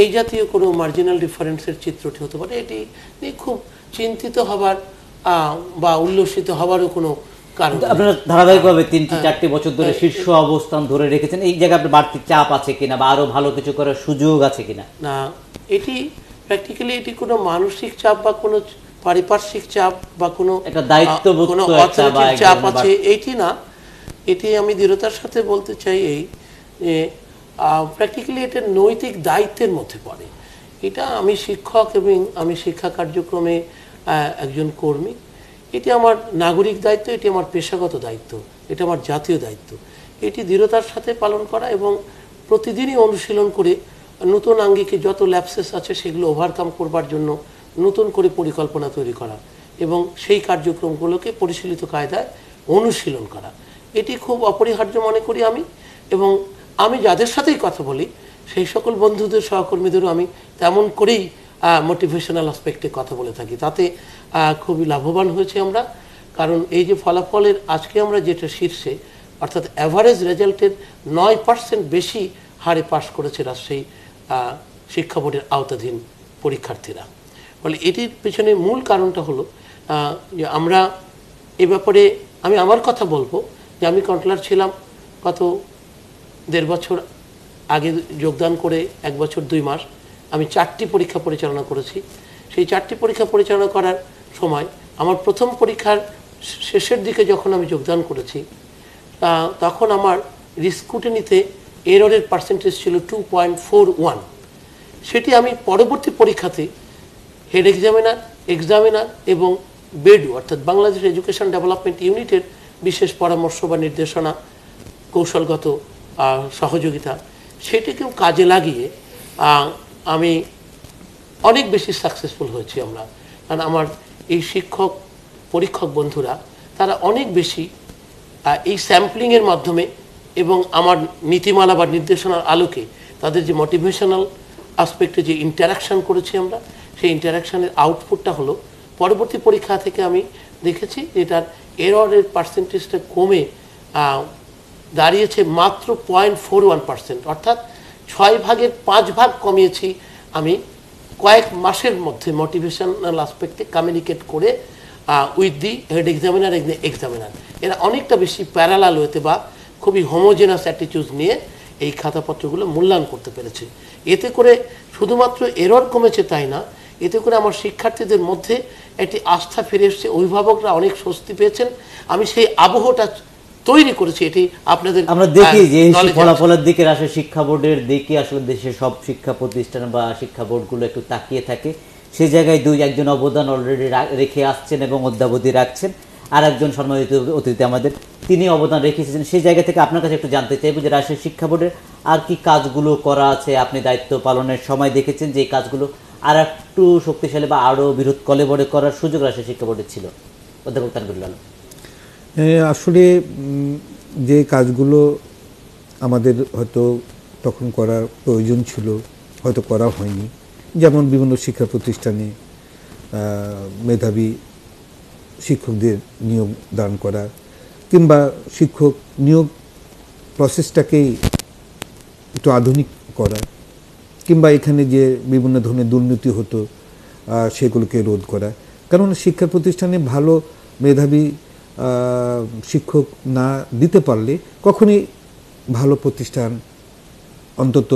Speaker 3: এই জাতীয় কোনো মার্জিনাল ডিফারেন্সের চিত্রটি হতে পারে এটি নিয়ে খুব চিন্তিত হবার বা উল্লসিত হবারও কোনো কারণ আপনারা ধারাবাহিকভাবে তিনটি হ্যাঁ। চারটি বছর ধরে হ্যাঁ। শীর্ষ অবস্থান ধরে রেখেছেন এই জায়গায় আপনার
Speaker 1: বাড়তি চাপ আছে কিনা বা আরও ভালো কিছু করার সুযোগ আছে কিনা
Speaker 3: না এটি প্র্যাকটিক্যালি এটি কোনো মানসিক চাপ বা কোনো পারিপার্শ্বিক চাপ বা কোনো একটা দায়িত্ব কোনো চাপ আছে এইটি না এটি আমি দৃঢ়তার সাথে বলতে চাই এই যে প্র্যাকটিক্যালি এটা নৈতিক দায়িত্বের মধ্যে পড়ে এটা আমি শিক্ষক এবং আমি শিক্ষা কার্যক্রমে একজন কর্মী এটি আমার নাগরিক দায়িত্ব এটি আমার পেশাগত দায়িত্ব এটা আমার জাতীয় দায়িত্ব এটি দৃঢ়তার সাথে পালন করা এবং প্রতিদিনই অনুশীলন করে নতুন আঙ্গিকে যত ল্যাপসেস আছে সেগুলো ওভারকাম করবার জন্য নতুন করে পরিকল্পনা তৈরি করা এবং সেই কার্যক্রমগুলোকে পরিশীলিত কায়দায় অনুশীলন করা এটি খুব অপরিহার্য মনে করি আমি এবং আমি যাদের সাথেই কথা বলি সেই সকল বন্ধুদের সহকর্মীদেরও আমি তেমন করেই মোটিভেশনাল অ্যাসপেক্টে কথা বলে থাকি তাতে খুবই লাভবান হয়েছে আমরা কারণ এই যে ফলাফলের আজকে আমরা যেটা শীর্ষে অর্থাৎ অ্যাভারেজ রেজাল্টের নয় পার্সেন্ট বেশি হারে পাশ করেছে রাজশাহী শিক্ষা বোর্ডের আওতাধীন পরীক্ষার্থীরা ফলে এটির পেছনে মূল কারণটা হলো যে আমরা এ ব্যাপারে আমি আমার কথা বলবো যে আমি কন্ট্রোলার ছিলাম গত দেড় বছর আগে যোগদান করে এক বছর দুই মাস আমি চারটি পরীক্ষা পরিচালনা করেছি সেই চারটি পরীক্ষা পরিচালনা করার সময় আমার প্রথম পরীক্ষার শেষের দিকে যখন আমি যোগদান করেছি তখন আমার রিস্কুটিনিতে এররের পার্সেন্টেজ ছিল টু পয়েন্ট ফোর ওয়ান সেটি আমি পরবর্তী পরীক্ষাতে হেড এক্সামিনার এক্সামিনার এবং বেডু অর্থাৎ বাংলাদেশ এডুকেশন ডেভেলপমেন্ট ইউনিটের বিশেষ পরামর্শ বা নির্দেশনা কৌশলগত সহযোগিতা সেটিকেও কাজে লাগিয়ে আমি অনেক বেশি সাকসেসফুল হয়েছি আমরা কারণ আমার এই শিক্ষক পরীক্ষক বন্ধুরা তারা অনেক বেশি এই স্যাম্পলিংয়ের মাধ্যমে এবং আমার নীতিমালা বা নির্দেশনার আলোকে তাদের যে মোটিভেশনাল আসপেক্টে যে ইন্টারাকশান করেছি আমরা সেই ইন্টারাকশানের আউটপুটটা হলো পরবর্তী পরীক্ষা থেকে আমি দেখেছি এটার এররের পার্সেন্টেজটা কমে দাঁড়িয়েছে মাত্র পয়েন্ট ফোর ওয়ান পার্সেন্ট অর্থাৎ ছয় ভাগের পাঁচ ভাগ কমিয়েছি আমি কয়েক মাসের মধ্যে মোটিভেশনাল আসপেক্টে কমিউনিকেট করে with the head examiner examiner এরা অনেকটা বেশি প্যারালাল হতে বা খুবই হোমোজেনাস অ্যাটিটিউড নিয়ে এই খাতাপত্রগুলো মূল্যায়ন করতে পেরেছে এতে করে শুধুমাত্র এরর কমেছে তাই না এতে করে আমার শিক্ষার্থীদের মধ্যে একটি আস্থা ফিরে এসছে অভিভাবকরা অনেক স্বস্তি পেয়েছেন আমি সেই আবহটা তৈরি করেছে এটি আপনাদের আমরা দেখি যে
Speaker 1: ফলাফলের দিকে আসলে শিক্ষা বোর্ডের দিকে আসলে দেশের সব শিক্ষা প্রতিষ্ঠান বা শিক্ষা বোর্ডগুলো একটু তাকিয়ে থাকে সে জায়গায় দুই একজন অবদান অলরেডি রেখে আসছেন এবং অদ্যাবধি রাখছেন আর একজন সম্মানিত অতিথি আমাদের তিনি অবদান রেখেছেন সেই জায়গা থেকে আপনার কাছে একটু জানতে চাইব যে রাজশাহী শিক্ষা বোর্ডের আর কি কাজগুলো করা আছে আপনি দায়িত্ব পালনের সময় দেখেছেন যে কাজগুলো আর একটু শক্তিশালী বা আরও বিরোধ কলেবরে করার সুযোগ রাজশাহী শিক্ষা বোর্ডের ছিল অধ্যাপক তানবিরুল আলম
Speaker 2: আসলে যে কাজগুলো আমাদের হয়তো তখন করার প্রয়োজন ছিল হয়তো করা হয়নি যেমন বিভিন্ন শিক্ষা প্রতিষ্ঠানে মেধাবী শিক্ষকদের নিয়োগ দান করা কিংবা শিক্ষক নিয়োগ প্রসেসটাকেই একটু আধুনিক করা কিংবা এখানে যে বিভিন্ন ধরনের দুর্নীতি হতো সেগুলোকে রোধ করা কারণ শিক্ষা প্রতিষ্ঠানে ভালো মেধাবী শিক্ষক না দিতে পারলে কখনই ভালো প্রতিষ্ঠান অন্তত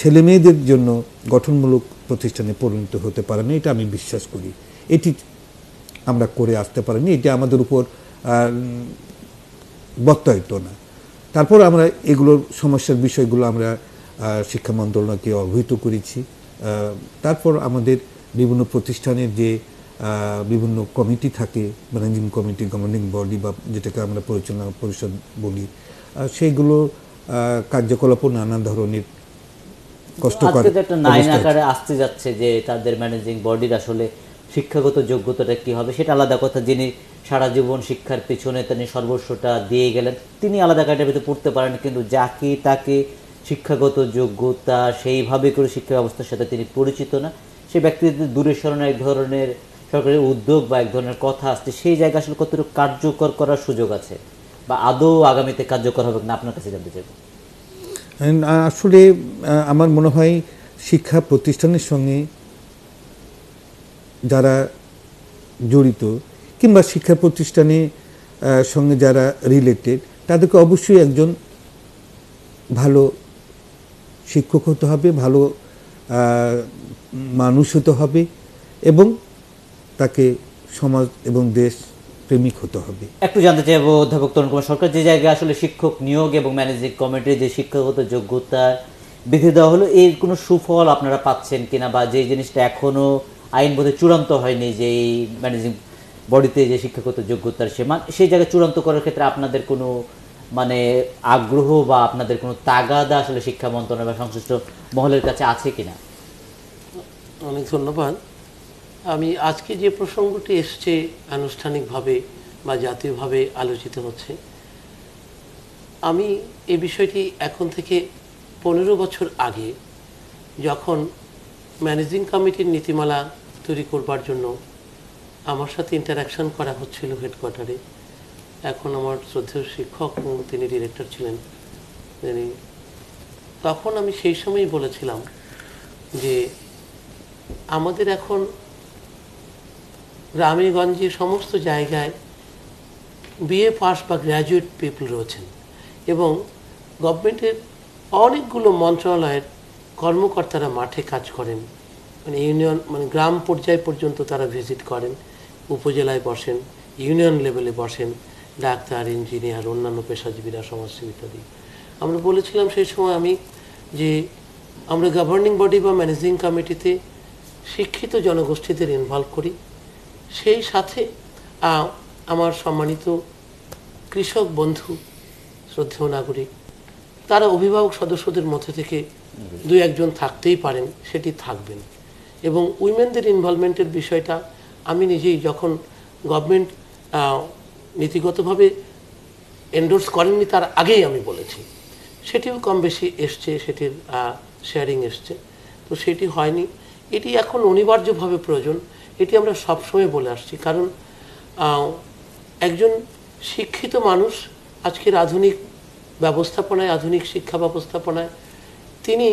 Speaker 2: ছেলে মেয়েদের জন্য গঠনমূলক প্রতিষ্ঠানে পরিণত হতে পারে না এটা আমি বিশ্বাস করি এটি আমরা করে আসতে পারিনি এটি আমাদের উপর বর্তায়িত না তারপর আমরা এগুলোর সমস্যার বিষয়গুলো আমরা শিক্ষা মন্ত্রণালয়কে অবহিত করেছি তারপর আমাদের বিভিন্ন প্রতিষ্ঠানের যে বিভিন্ন কমিটি থাকে ম্যানেজিং কমিটি গভর্নিং বডি বা যেটাকে আমরা পরিচালনা পরিষদ বলি সেইগুলো কার্যকলাপও নানা ধরনের কষ্টকর
Speaker 1: আসতে যাচ্ছে যে তাদের ম্যানেজিং বডির আসলে শিক্ষাগত যোগ্যতাটা কি হবে সেটা আলাদা কথা যিনি সারা জীবন শিক্ষার তিনি সর্বস্বটা দিয়ে গেলেন তিনি আলাদা ক্যাটাগরিতে পড়তে পারেন কিন্তু যাকে তাকে শিক্ষাগত যোগ্যতা সেইভাবে করে শিক্ষা ব্যবস্থার সাথে তিনি পরিচিত না সে ব্যক্তিদের দূরে সরানো এক ধরনের সরকারের উদ্যোগ বা এক ধরনের কথা আসছে সেই জায়গা আসলে কতটুকু কার্যকর করার সুযোগ আছে বা আদৌ আগামীতে কার্যকর হবে না আপনার কাছে জানতে চাইব
Speaker 2: আসলে আমার মনে হয় শিক্ষা প্রতিষ্ঠানের সঙ্গে যারা জড়িত কিংবা শিক্ষা প্রতিষ্ঠানে সঙ্গে যারা রিলেটেড তাদেরকে অবশ্যই একজন ভালো শিক্ষক হতে হবে ভালো মানুষ হতে হবে এবং তাকে সমাজ এবং দেশ প্রেমিক হতে হবে
Speaker 1: একটু জানতে চাইবো অধ্যাপক তরুণ কুমার সরকার যে জায়গায় আসলে শিক্ষক নিয়োগ এবং ম্যানেজিং কমিটির যে শিক্ষাগত যোগ্যতা বিধি দেওয়া হলো এর কোনো সুফল আপনারা পাচ্ছেন কিনা বা যে জিনিসটা এখনও আইন বোধে চূড়ান্ত হয়নি যে এই ম্যানেজিং বডিতে যে শিক্ষাগত যোগ্যতার মান সেই জায়গায় চূড়ান্ত করার ক্ষেত্রে আপনাদের কোনো মানে আগ্রহ বা আপনাদের কোনো তাগাদা আসলে শিক্ষা মন্ত্রণালয় বা সংশ্লিষ্ট মহলের কাছে আছে কিনা
Speaker 3: অনেক ধন্যবাদ আমি আজকে যে প্রসঙ্গটি এসছে আনুষ্ঠানিকভাবে বা জাতীয়ভাবে আলোচিত হচ্ছে আমি এ বিষয়টি এখন থেকে পনেরো বছর আগে যখন ম্যানেজিং কমিটির নীতিমালা তৈরি করবার জন্য আমার সাথে ইন্টারাকশান করা হচ্ছিল হেডকোয়ার্টারে এখন আমার শ্রদ্ধেয় শিক্ষক এবং তিনি ডিরেক্টর ছিলেন তিনি তখন আমি সেই সময়ই বলেছিলাম যে আমাদের এখন গ্রামীণগঞ্জে সমস্ত জায়গায় বিএ পাস বা গ্র্যাজুয়েট পিপল রয়েছেন এবং গভর্নমেন্টের অনেকগুলো মন্ত্রণালয়ের কর্মকর্তারা মাঠে কাজ করেন মানে ইউনিয়ন মানে গ্রাম পর্যায় পর্যন্ত তারা ভিজিট করেন উপজেলায় বসেন ইউনিয়ন লেভেলে বসেন ডাক্তার ইঞ্জিনিয়ার অন্যান্য পেশাজীবীরা সমাজসেবী ইত্যাদি আমরা বলেছিলাম সেই সময় আমি যে আমরা গভর্নিং বডি বা ম্যানেজিং কমিটিতে শিক্ষিত জনগোষ্ঠীদের ইনভলভ করি সেই সাথে আমার সম্মানিত কৃষক বন্ধু শ্রদ্ধেয় নাগরিক তারা অভিভাবক সদস্যদের মধ্যে থেকে দু একজন থাকতেই পারেন সেটি থাকবেন এবং উইমেনদের ইনভলভমেন্টের বিষয়টা আমি নিজেই যখন গভর্নমেন্ট নীতিগতভাবে এন্ডোর্স করেননি তার আগেই আমি বলেছি সেটিও কম বেশি এসছে সেটির শেয়ারিং এসছে তো সেটি হয়নি এটি এখন অনিবার্যভাবে প্রয়োজন এটি আমরা সবসময় বলে আসছি কারণ একজন শিক্ষিত মানুষ আজকের আধুনিক ব্যবস্থাপনায় আধুনিক শিক্ষা ব্যবস্থাপনায় তিনি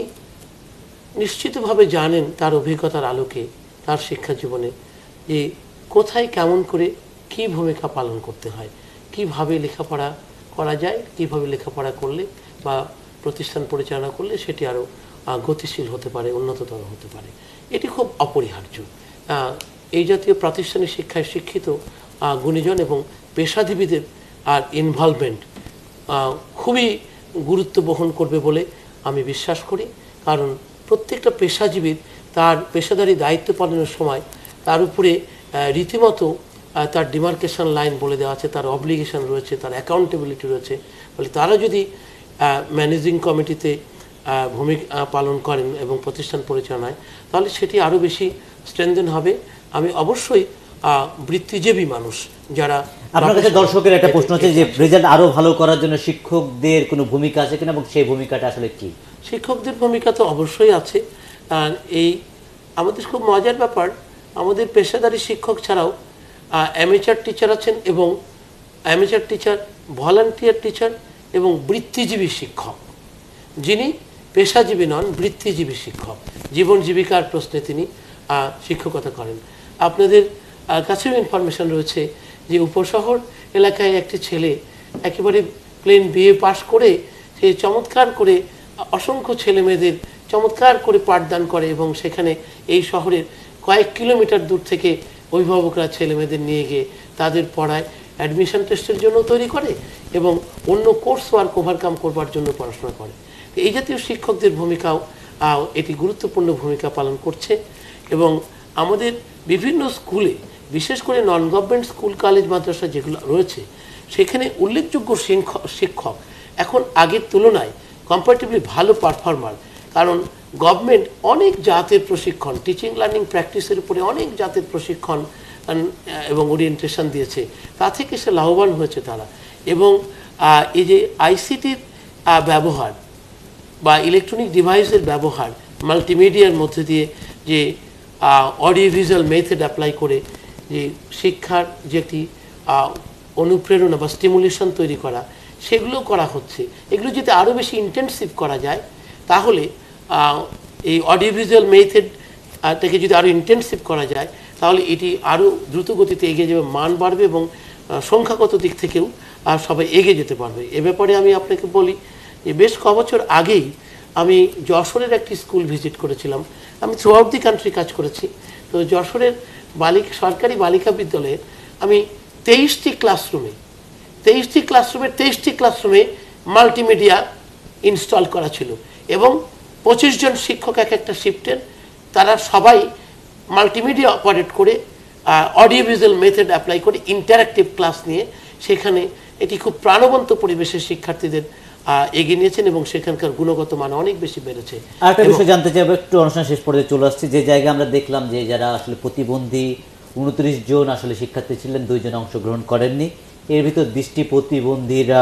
Speaker 3: নিশ্চিতভাবে জানেন তার অভিজ্ঞতার আলোকে তার শিক্ষা জীবনে যে কোথায় কেমন করে কি ভূমিকা পালন করতে হয় কীভাবে লেখাপড়া করা যায় কীভাবে লেখাপড়া করলে বা প্রতিষ্ঠান পরিচালনা করলে সেটি আরও গতিশীল হতে পারে উন্নততর হতে পারে এটি খুব অপরিহার্য এই জাতীয় প্রাতিষ্ঠানিক শিক্ষায় শিক্ষিত গুণীজন এবং পেশাজীবীদের আর ইনভলভমেন্ট খুবই গুরুত্ব বহন করবে বলে আমি বিশ্বাস করি কারণ প্রত্যেকটা পেশাজীবীর তার পেশাদারি দায়িত্ব পালনের সময় তার উপরে রীতিমতো তার ডিমার্কেশন লাইন বলে দেওয়া আছে তার অব্লিগেশন রয়েছে তার অ্যাকাউন্টেবিলিটি রয়েছে ফলে তারা যদি ম্যানেজিং কমিটিতে ভূমিকা পালন করেন এবং প্রতিষ্ঠান পরিচালনায় তাহলে সেটি আরও বেশি স্ট্রেন্থেন হবে আমি অবশ্যই বৃত্তিজীবী মানুষ যারা আপনার কাছে দর্শকের একটা
Speaker 1: প্রশ্ন আছে যে রেজাল্ট আরো ভালো করার জন্য শিক্ষকদের কোনো ভূমিকা আছে কিনা এবং সেই ভূমিকাটা আসলে কি
Speaker 3: শিক্ষকদের ভূমিকা তো অবশ্যই আছে এই আমাদের খুব মজার ব্যাপার আমাদের পেশাদারি শিক্ষক ছাড়াও অ্যামেচার টিচার আছেন এবং অ্যামেচার টিচার ভলান্টিয়ার টিচার এবং বৃত্তিজীবী শিক্ষক যিনি পেশাজীবী নন বৃত্তিজীবী শিক্ষক জীবন জীবিকার প্রশ্নে তিনি শিক্ষকতা করেন আপনাদের কাছেও ইনফরমেশন রয়েছে যে উপশহর এলাকায় একটি ছেলে একেবারে প্লেন বিয়ে পাশ করে সে চমৎকার করে অসংখ্য ছেলে মেয়েদের চমৎকার করে পাঠদান করে এবং সেখানে এই শহরের কয়েক কিলোমিটার দূর থেকে অভিভাবকরা ছেলে মেয়েদের নিয়ে গিয়ে তাদের পড়ায় অ্যাডমিশন টেস্টের জন্য তৈরি করে এবং অন্য কোর্স ওয়ার্ক ওভারকাম করবার জন্য পড়াশোনা করে এই জাতীয় শিক্ষকদের ভূমিকাও এটি গুরুত্বপূর্ণ ভূমিকা পালন করছে এবং আমাদের বিভিন্ন স্কুলে বিশেষ করে নন গভর্নমেন্ট স্কুল কলেজ মাদ্রাসা যেগুলো রয়েছে সেখানে উল্লেখযোগ্য শিক্ষক এখন আগের তুলনায় কম্পারেটিভলি ভালো পারফর্মার কারণ গভর্নমেন্ট অনেক জাতের প্রশিক্ষণ টিচিং লার্নিং প্র্যাকটিসের উপরে অনেক জাতের প্রশিক্ষণ এবং ওরিয়েন্টেশন দিয়েছে তা থেকে সে লাভবান হয়েছে তারা এবং এই যে আইসিটির ব্যবহার বা ইলেকট্রনিক ডিভাইসের ব্যবহার মাল্টিমিডিয়ার মধ্যে দিয়ে যে অডিও ভিজুয়াল মেথড অ্যাপ্লাই করে যে শিক্ষার যেটি অনুপ্রেরণা বা স্টিমুলেশন তৈরি করা সেগুলো করা হচ্ছে এগুলো যদি আরও বেশি ইন্টেন্সিভ করা যায় তাহলে এই অডিও ভিজুয়াল থেকে যদি আরও ইন্টেন্সিভ করা যায় তাহলে এটি আরও দ্রুতগতিতে এগিয়ে যাবে মান বাড়বে এবং সংখ্যাগত দিক থেকেও সবাই এগিয়ে যেতে পারবে এ ব্যাপারে আমি আপনাকে বলি যে বেশ ক বছর আগেই আমি যশোরের একটি স্কুল ভিজিট করেছিলাম আমি থ্রু আউট দি কান্ট্রি কাজ করেছি তো যশোরের বালিকা সরকারি বালিকা বিদ্যালয়ে আমি তেইশটি ক্লাসরুমে তেইশটি ক্লাসরুমে তেইশটি ক্লাসরুমে মাল্টিমিডিয়া ইনস্টল করা ছিল এবং পঁচিশ জন শিক্ষক এক একটা শিফটের তারা সবাই মাল্টিমিডিয়া অপারেট করে অডিও ভিজুয়াল মেথড অ্যাপ্লাই করে ইন্টারাক্টিভ ক্লাস নিয়ে সেখানে এটি খুব প্রাণবন্ত পরিবেশের শিক্ষার্থীদের এগিয়ে নিয়েছেন এবং সেখানকার গুণগত মান অনেক বেশি বেড়েছে আরেকটা বিষয়
Speaker 1: জানতে চাইবো একটু অনুষ্ঠান শেষ পর্যায়ে চলে আসছে যে জায়গায় আমরা দেখলাম যে যারা আসলে প্রতিবন্ধী উনত্রিশ জন আসলে শিক্ষার্থী ছিলেন দুইজন অংশগ্রহণ করেননি এর ভিতর দৃষ্টি প্রতিবন্ধীরা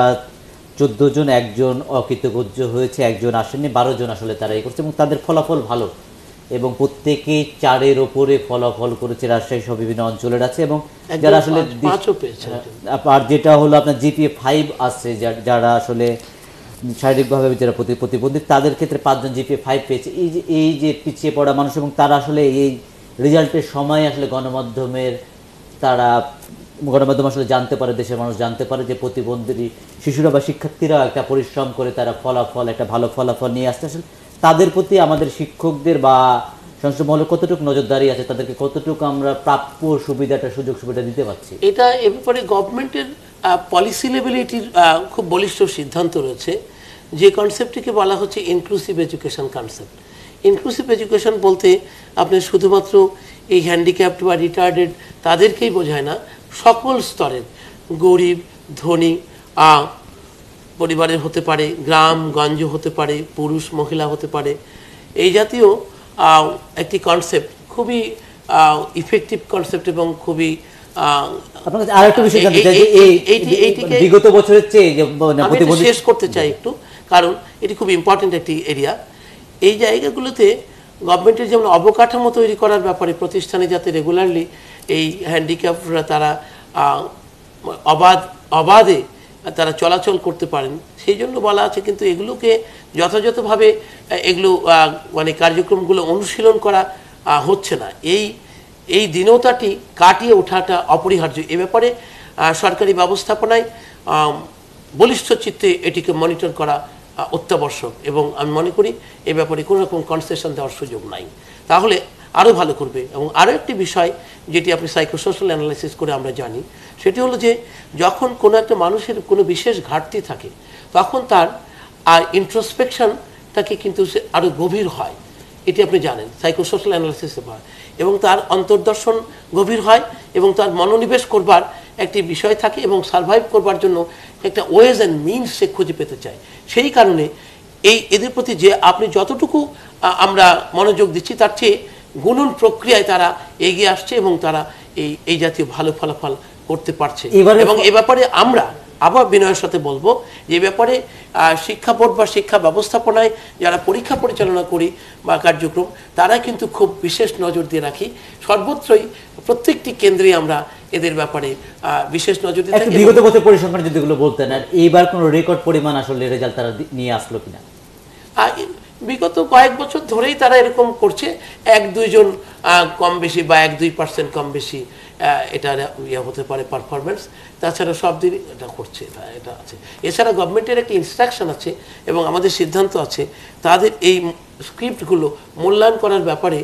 Speaker 1: চোদ্দ জন একজন অকৃতজ্ঞ হয়েছে একজন আসেননি বারো জন আসলে তারা এ করছে এবং তাদের ফলাফল ভালো এবং প্রত্যেকেই চারের ওপরে ফলাফল করেছে রাজশাহী সহ বিভিন্ন অঞ্চলের আছে এবং যারা আসলে আর যেটা হলো আপনার জিপিএ ফাইভ আছে যারা আসলে শারীরিকভাবে যারা প্রতিবন্ধী তাদের ক্ষেত্রে পাঁচজন জিপিএ ফাইভ পেয়েছে এই যে এই যে পিছিয়ে পড়া মানুষ এবং তারা আসলে এই রেজাল্টের সময় আসলে গণমাধ্যমের তারা গণমাধ্যম আসলে জানতে পারে দেশের মানুষ জানতে পারে যে প্রতিবন্ধী শিশুরা বা শিক্ষার্থীরা একটা পরিশ্রম করে তারা ফলাফল একটা ভালো ফলাফল নিয়ে আসতে আসলে তাদের প্রতি আমাদের শিক্ষকদের বা সংসদ মহলে কতটুকু নজরদারি আছে তাদেরকে কতটুকু আমরা প্রাপ্য সুবিধাটা সুযোগ সুবিধা দিতে পারছি
Speaker 3: এটা এ ব্যাপারে গভর্নমেন্টের পলিসি লেভেলে এটির খুব বলিষ্ঠ সিদ্ধান্ত রয়েছে যে কনসেপ্টটিকে বলা হচ্ছে inclusive education concept inclusive education বলতে আপনি শুধুমাত্র এই হ্যান্ডিক্যাপ্ট বা রিটার্ডেড তাদেরকেই বোঝায় না সকল স্তরের গরিব ধনী আ পরিবারের হতে পারে গ্রাম গঞ্জ হতে পারে পুরুষ মহিলা হতে পারে এই জাতীয় একটি কনসেপ্ট খুবই ইফেক্টিভ কনসেপ্ট এবং খুবই আপনার আরেকটা বিষয় বিগত
Speaker 1: বছরের চেয়ে মানে শেষ
Speaker 3: করতে চাই একটু কারণ এটি খুব ইম্পর্টেন্ট একটি এরিয়া এই জায়গাগুলোতে গভর্নমেন্টের যেমন অবকাঠামো তৈরি করার ব্যাপারে প্রতিষ্ঠানে যাতে রেগুলারলি এই হ্যান্ডিক্যাপরা তারা অবাধ অবাধে তারা চলাচল করতে পারেন সেই জন্য বলা আছে কিন্তু এগুলোকে যথাযথভাবে এগুলো মানে কার্যক্রমগুলো অনুশীলন করা হচ্ছে না এই এই দীনতাটি কাটিয়ে ওঠাটা অপরিহার্য এ ব্যাপারে সরকারি ব্যবস্থাপনায় বলিষ্ঠ চিত্তে এটিকে মনিটর করা অত্যাবশ্যক এবং আমি মনে করি এ ব্যাপারে কোনো রকম কনসেশন দেওয়ার সুযোগ নাই তাহলে আরও ভালো করবে এবং আরও একটি বিষয় যেটি আপনি সাইকোসোশ্যাল অ্যানালাইসিস করে আমরা জানি সেটি হলো যে যখন কোনো একটা মানুষের কোনো বিশেষ ঘাটতি থাকে তখন তার আর ইন্ট্রোস্পেকশন তাকে কিন্তু আরও গভীর হয় এটি আপনি জানেন সাইকোসোশ্যাল অ্যানালাইসিসে হয় এবং তার অন্তর্দর্শন গভীর হয় এবং তার মনোনিবেশ করবার একটি বিষয় থাকে এবং সার্ভাইভ করবার জন্য একটা ওয়েজ অ্যান্ড মিনস সে খুঁজে পেতে চায় সেই কারণে এই এদের প্রতি যে আপনি যতটুকু আমরা মনোযোগ দিচ্ছি তার চেয়ে গুণন প্রক্রিয়ায় তারা এগিয়ে আসছে এবং তারা এই এই জাতীয় ভালো ফলাফল করতে পারছে এবং এ ব্যাপারে আমরা আবার বিনয়ের সাথে বলবো যে ব্যাপারে শিক্ষা বোর্ড বা শিক্ষা ব্যবস্থাপনায় যারা পরীক্ষা পরিচালনা করি বা কার্যক্রম তারা কিন্তু খুব বিশেষ নজর দিয়ে রাখি সর্বত্রই প্রত্যেকটি কেন্দ্রে আমরা এদের ব্যাপারে বিশেষ নজর দিতে বিগত
Speaker 1: বছর পরিসংখ্যান যদি এগুলো বলতেন আর এইবার কোনো রেকর্ড পরিমাণ আসলে রেজাল্ট তারা নিয়ে আসলো কিনা
Speaker 3: বিগত কয়েক বছর ধরেই তারা এরকম করছে এক দুইজন কম বেশি বা এক দুই পার্সেন্ট কম বেশি এটা ইয়ে হতে পারে পারফরমেন্স তাছাড়া সব দিনই এটা করছে এটা আছে এছাড়া গভর্নমেন্টের একটা ইনস্ট্রাকশন আছে এবং আমাদের সিদ্ধান্ত আছে তাদের এই স্ক্রিপ্টগুলো মূল্যায়ন করার ব্যাপারে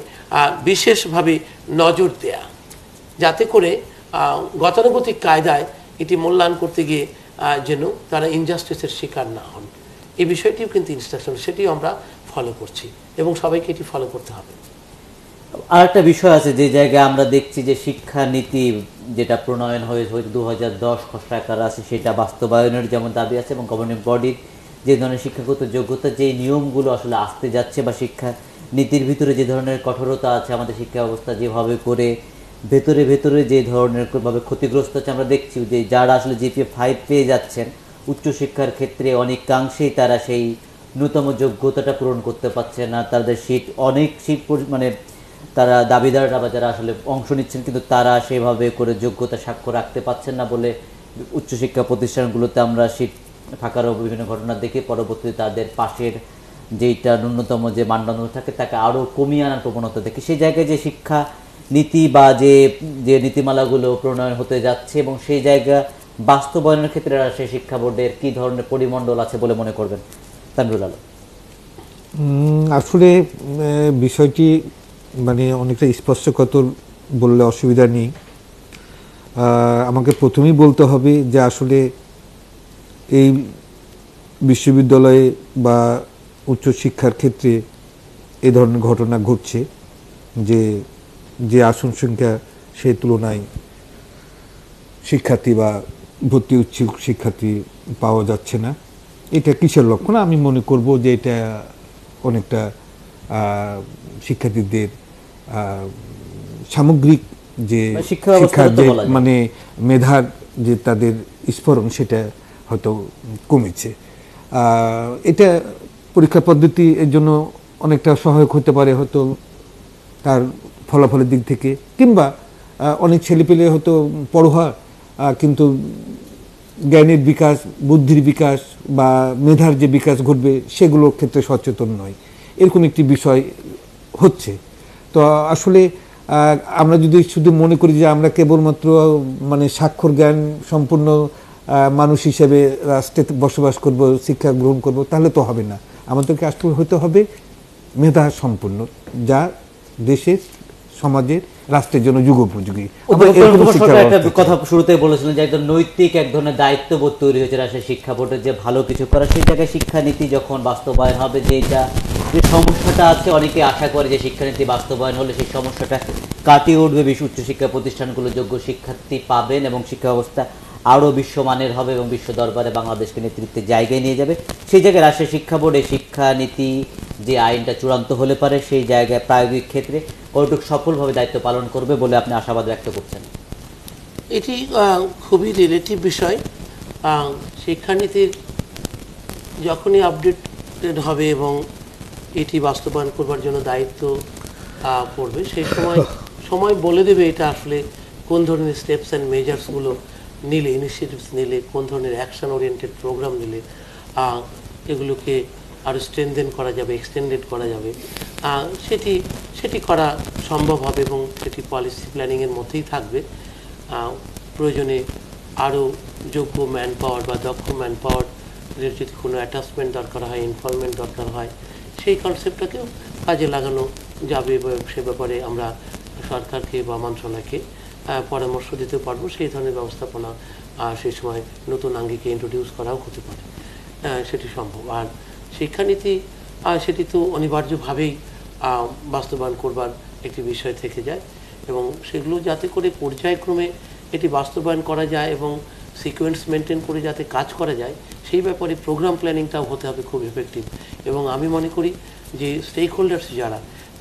Speaker 3: বিশেষভাবে নজর দেয়া যাতে করে গতানুগতিক কায়দায় এটি মূল্যায়ন করতে গিয়ে যেন তারা ইনজাস্টিসের শিকার না হন এই বিষয়টিও কিন্তু ইনস্ট্রাকশন সেটিও আমরা ফলো করছি এবং সবাইকে এটি ফলো করতে হবে
Speaker 1: আর একটা বিষয় আছে যে জায়গায় আমরা দেখছি যে শিক্ষা নীতি যেটা প্রণয়ন হয়ে দু হাজার দশ খসড়া করা আছে সেটা বাস্তবায়নের যেমন দাবি আছে এবং গভর্নিং বডির যে ধরনের শিক্ষাগত যোগ্যতা যে নিয়মগুলো আসলে আসতে যাচ্ছে বা শিক্ষা নীতির ভিতরে যে ধরনের কঠোরতা আছে আমাদের শিক্ষা ব্যবস্থা যেভাবে করে ভেতরে ভেতরে যে ধরনের ভাবে ক্ষতিগ্রস্ত হচ্ছে আমরা দেখছি যে যারা আসলে জিপিএ ফাইভ পেয়ে যাচ্ছেন উচ্চশিক্ষার ক্ষেত্রে অনেকাংশেই তারা সেই ন্যূনতম যোগ্যতাটা পূরণ করতে পারছে না তাদের শীত অনেক শীত মানে তারা দাবিদাররা বা যারা আসলে অংশ নিচ্ছেন কিন্তু তারা সেভাবে করে যোগ্যতা স্বাক্ষর রাখতে পারছেন না বলে উচ্চশিক্ষা প্রতিষ্ঠানগুলোতে আমরা শীত থাকারও বিভিন্ন ঘটনা দেখি পরবর্তীতে তাদের পাশের যেইটা ন্যূনতম যে মানদণ্ড থাকে তাকে আরও কমিয়ে আনার প্রবণতা দেখি সেই জায়গায় যে শিক্ষা নীতি বা যে যে নীতিমালাগুলো প্রণয়ন হতে যাচ্ছে এবং সেই জায়গা বাস্তবায়নের ক্ষেত্রে রাজশাহী শিক্ষা বোর্ডের কি ধরনের পরিমণ্ডল আছে বলে মনে করবেন তানরুল আলম
Speaker 2: আসলে বিষয়টি মানে অনেকটা স্পষ্টকত বললে অসুবিধা নেই আমাকে প্রথমেই বলতে হবে যে আসলে এই বিশ্ববিদ্যালয়ে বা উচ্চশিক্ষার ক্ষেত্রে এ ধরনের ঘটনা ঘটছে যে যে আসন সংখ্যা সেই তুলনায় শিক্ষার্থী বা ভর্তি উচ্ছুক শিক্ষার্থী পাওয়া যাচ্ছে না এটা কিসের লক্ষণ আমি মনে করব যে এটা অনেকটা শিক্ষার্থীদের সামগ্রিক যে মানে শিক্ষা যে মানে মেধার যে তাদের স্ফোরণ সেটা হয়তো কমেছে এটা পরীক্ষা পদ্ধতি এর জন্য অনেকটা সহায়ক হতে পারে হয়তো তার ফলাফলের দিক থেকে কিংবা অনেক ছেলেপেলে হয়তো পড়োয়া কিন্তু জ্ঞানের বিকাশ বুদ্ধির বিকাশ বা মেধার যে বিকাশ ঘটবে সেগুলোর ক্ষেত্রে সচেতন নয় এরকম একটি বিষয় হচ্ছে তো আসলে আমরা যদি শুধু মনে করি যে আমরা কেবলমাত্র মানে স্বাক্ষর জ্ঞান সম্পূর্ণ মানুষ হিসেবে রাষ্ট্রে বসবাস করব শিক্ষা গ্রহণ করব তাহলে তো হবে না আমাদেরকে আসলে হতে হবে মেধা সম্পূর্ণ যা দেশের সমাজের রাষ্ট্রের জন্য যুগ উপযোগী
Speaker 1: কথা শুরুতে বলেছিলেন যে একদম নৈতিক এক ধরনের দায়িত্ববোধ তৈরি হয়েছে রাষ্ট্রের শিক্ষা বোর্ডের যে ভালো কিছু করা সেই জায়গায় শিক্ষানীতি যখন বাস্তবায়ন হবে যে এটা যে সমস্যাটা আছে অনেকে আশা করে যে শিক্ষানীতি বাস্তবায়ন হলে সেই সমস্যাটা কাটিয়ে উঠবে বিশ্ব উচ্চশিক্ষা প্রতিষ্ঠানগুলো যোগ্য শিক্ষার্থী পাবেন এবং শিক্ষা ব্যবস্থা আরও বিশ্বমানের হবে এবং বিশ্ব দরবারে বাংলাদেশকে নেতৃত্বের জায়গায় নিয়ে যাবে সেই জায়গায় রাষ্ট্রীয় শিক্ষা বোর্ডে শিক্ষানীতি যে আইনটা চূড়ান্ত হলে পারে সেই জায়গায় প্রায়োগিক ক্ষেত্রে কতটুকু সফলভাবে দায়িত্ব পালন করবে বলে আপনি আশাবাদ ব্যক্ত করছেন
Speaker 3: এটি খুবই রিলেটিভ বিষয় শিক্ষানীতির যখনই আপডেটেড হবে এবং এটি বাস্তবায়ন করবার জন্য দায়িত্ব পড়বে সেই সময় সময় বলে দেবে এটা আসলে কোন ধরনের স্টেপস অ্যান্ড মেজার্সগুলো নিলে ইনিশিয়েটিভস নিলে কোন ধরনের অ্যাকশন ওরিয়েন্টেড প্রোগ্রাম নিলে এগুলোকে আরও স্ট্রেনদেন করা যাবে এক্সটেন্ডেড করা যাবে সেটি সেটি করা সম্ভব হবে এবং সেটি পলিসি প্ল্যানিংয়ের মধ্যেই থাকবে প্রয়োজনে আরও যোগ্য ম্যান পাওয়ার বা দক্ষ ম্যান পাওয়ার যদি কোনো অ্যাটাচমেন্ট দরকার হয় ইনফরমেন্ট দরকার হয় সেই কনসেপ্টটাকেও কাজে লাগানো যাবে সে ব্যাপারে আমরা সরকারকে বা মন্ত্রণালয়কে পরামর্শ দিতে পারবো সেই ধরনের ব্যবস্থাপনা সেই সময় নতুন আঙ্গিকে ইন্ট্রোডিউস করাও হতে পারে সেটি সম্ভব আর শিক্ষানীতি সেটি তো অনিবার্যভাবেই বাস্তবায়ন করবার একটি বিষয় থেকে যায় এবং সেগুলো যাতে করে পর্যায়ক্রমে এটি বাস্তবায়ন করা যায় এবং সিকোয়েন্স মেনটেন করে যাতে কাজ করা যায় সেই ব্যাপারে প্রোগ্রাম প্ল্যানিংটাও হতে হবে খুব এফেক্টিভ এবং আমি মনে করি যে স্টেক হোল্ডার্স যারা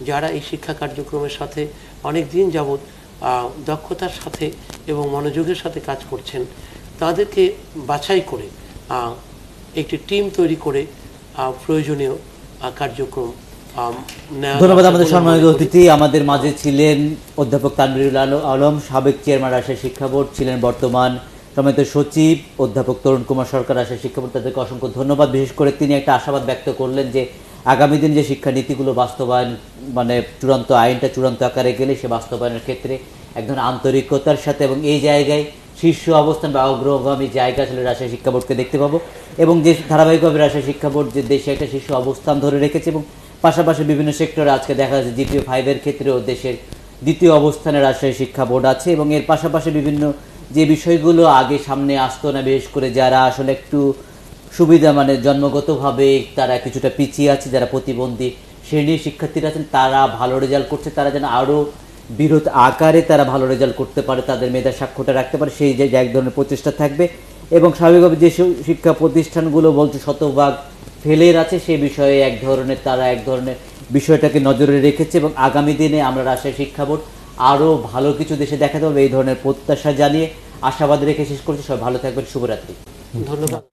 Speaker 3: যারা এই শিক্ষা কার্যক্রমের সাথে অনেক দিন যাবত দক্ষতার সাথে এবং মনোযোগের সাথে কাজ করছেন তাদেরকে বাছাই করে একটি টিম তৈরি করে প্রয়োজনীয় কার্যক্রম ধন্যবাদ আমাদের সম্মানিত
Speaker 1: অতিথি আমাদের মাঝে ছিলেন অধ্যাপক তানবিরুল আলম সাবেক চেয়ারম্যান রাজশাহী শিক্ষা বোর্ড ছিলেন বর্তমান সমিতির সচিব অধ্যাপক তরুণ কুমার সরকার রাজশাহী শিক্ষা বোর্ড তাদেরকে অসংখ্য ধন্যবাদ বিশেষ করে তিনি একটা আশাবাদ ব্যক্ত করলেন যে আগামী দিন যে শিক্ষানীতিগুলো বাস্তবায়ন মানে চূড়ান্ত আইনটা চূড়ান্ত আকারে গেলে সে বাস্তবায়নের ক্ষেত্রে একজন আন্তরিকতার সাথে এবং এই জায়গায় শীর্ষ অবস্থান বা অগ্রগামী জায়গা আসলে রাজশাহী শিক্ষা বোর্ডকে দেখতে পাবো এবং যে ধারাবাহিকভাবে রাজশাহী শিক্ষা বোর্ড যে দেশে একটা শীর্ষ অবস্থান ধরে রেখেছে এবং পাশাপাশি বিভিন্ন সেক্টরে আজকে দেখা যাচ্ছে জিপিও ফাইভের ক্ষেত্রেও দেশের দ্বিতীয় অবস্থানে রাজশাহী শিক্ষা বোর্ড আছে এবং এর পাশাপাশি বিভিন্ন যে বিষয়গুলো আগে সামনে আসতো না বিশেষ করে যারা আসলে একটু সুবিধা মানে জন্মগতভাবে তারা কিছুটা পিছিয়ে আছে যারা প্রতিবন্ধী শ্রেণীর শিক্ষার্থীরা আছেন তারা ভালো রেজাল্ট করছে তারা যেন আরও বিরোধ আকারে তারা ভালো রেজাল্ট করতে পারে তাদের মেধা সাক্ষরতা রাখতে পারে সেই যে এক ধরনের প্রচেষ্টা থাকবে এবং স্বাভাবিকভাবে যে শিক্ষা প্রতিষ্ঠানগুলো বলছে শতভাগ ফেলের আছে সে বিষয়ে এক ধরনের তারা এক ধরনের বিষয়টাকে নজরে রেখেছে এবং আগামী দিনে আমরা রাজশাহী শিক্ষা বোর্ড আরও ভালো কিছু দেশে দেখাতে হবে এই ধরনের প্রত্যাশা জানিয়ে আশাবাদ রেখে শেষ করছি সবাই ভালো থাকবেন শুভরাত্রি
Speaker 3: ধন্যবাদ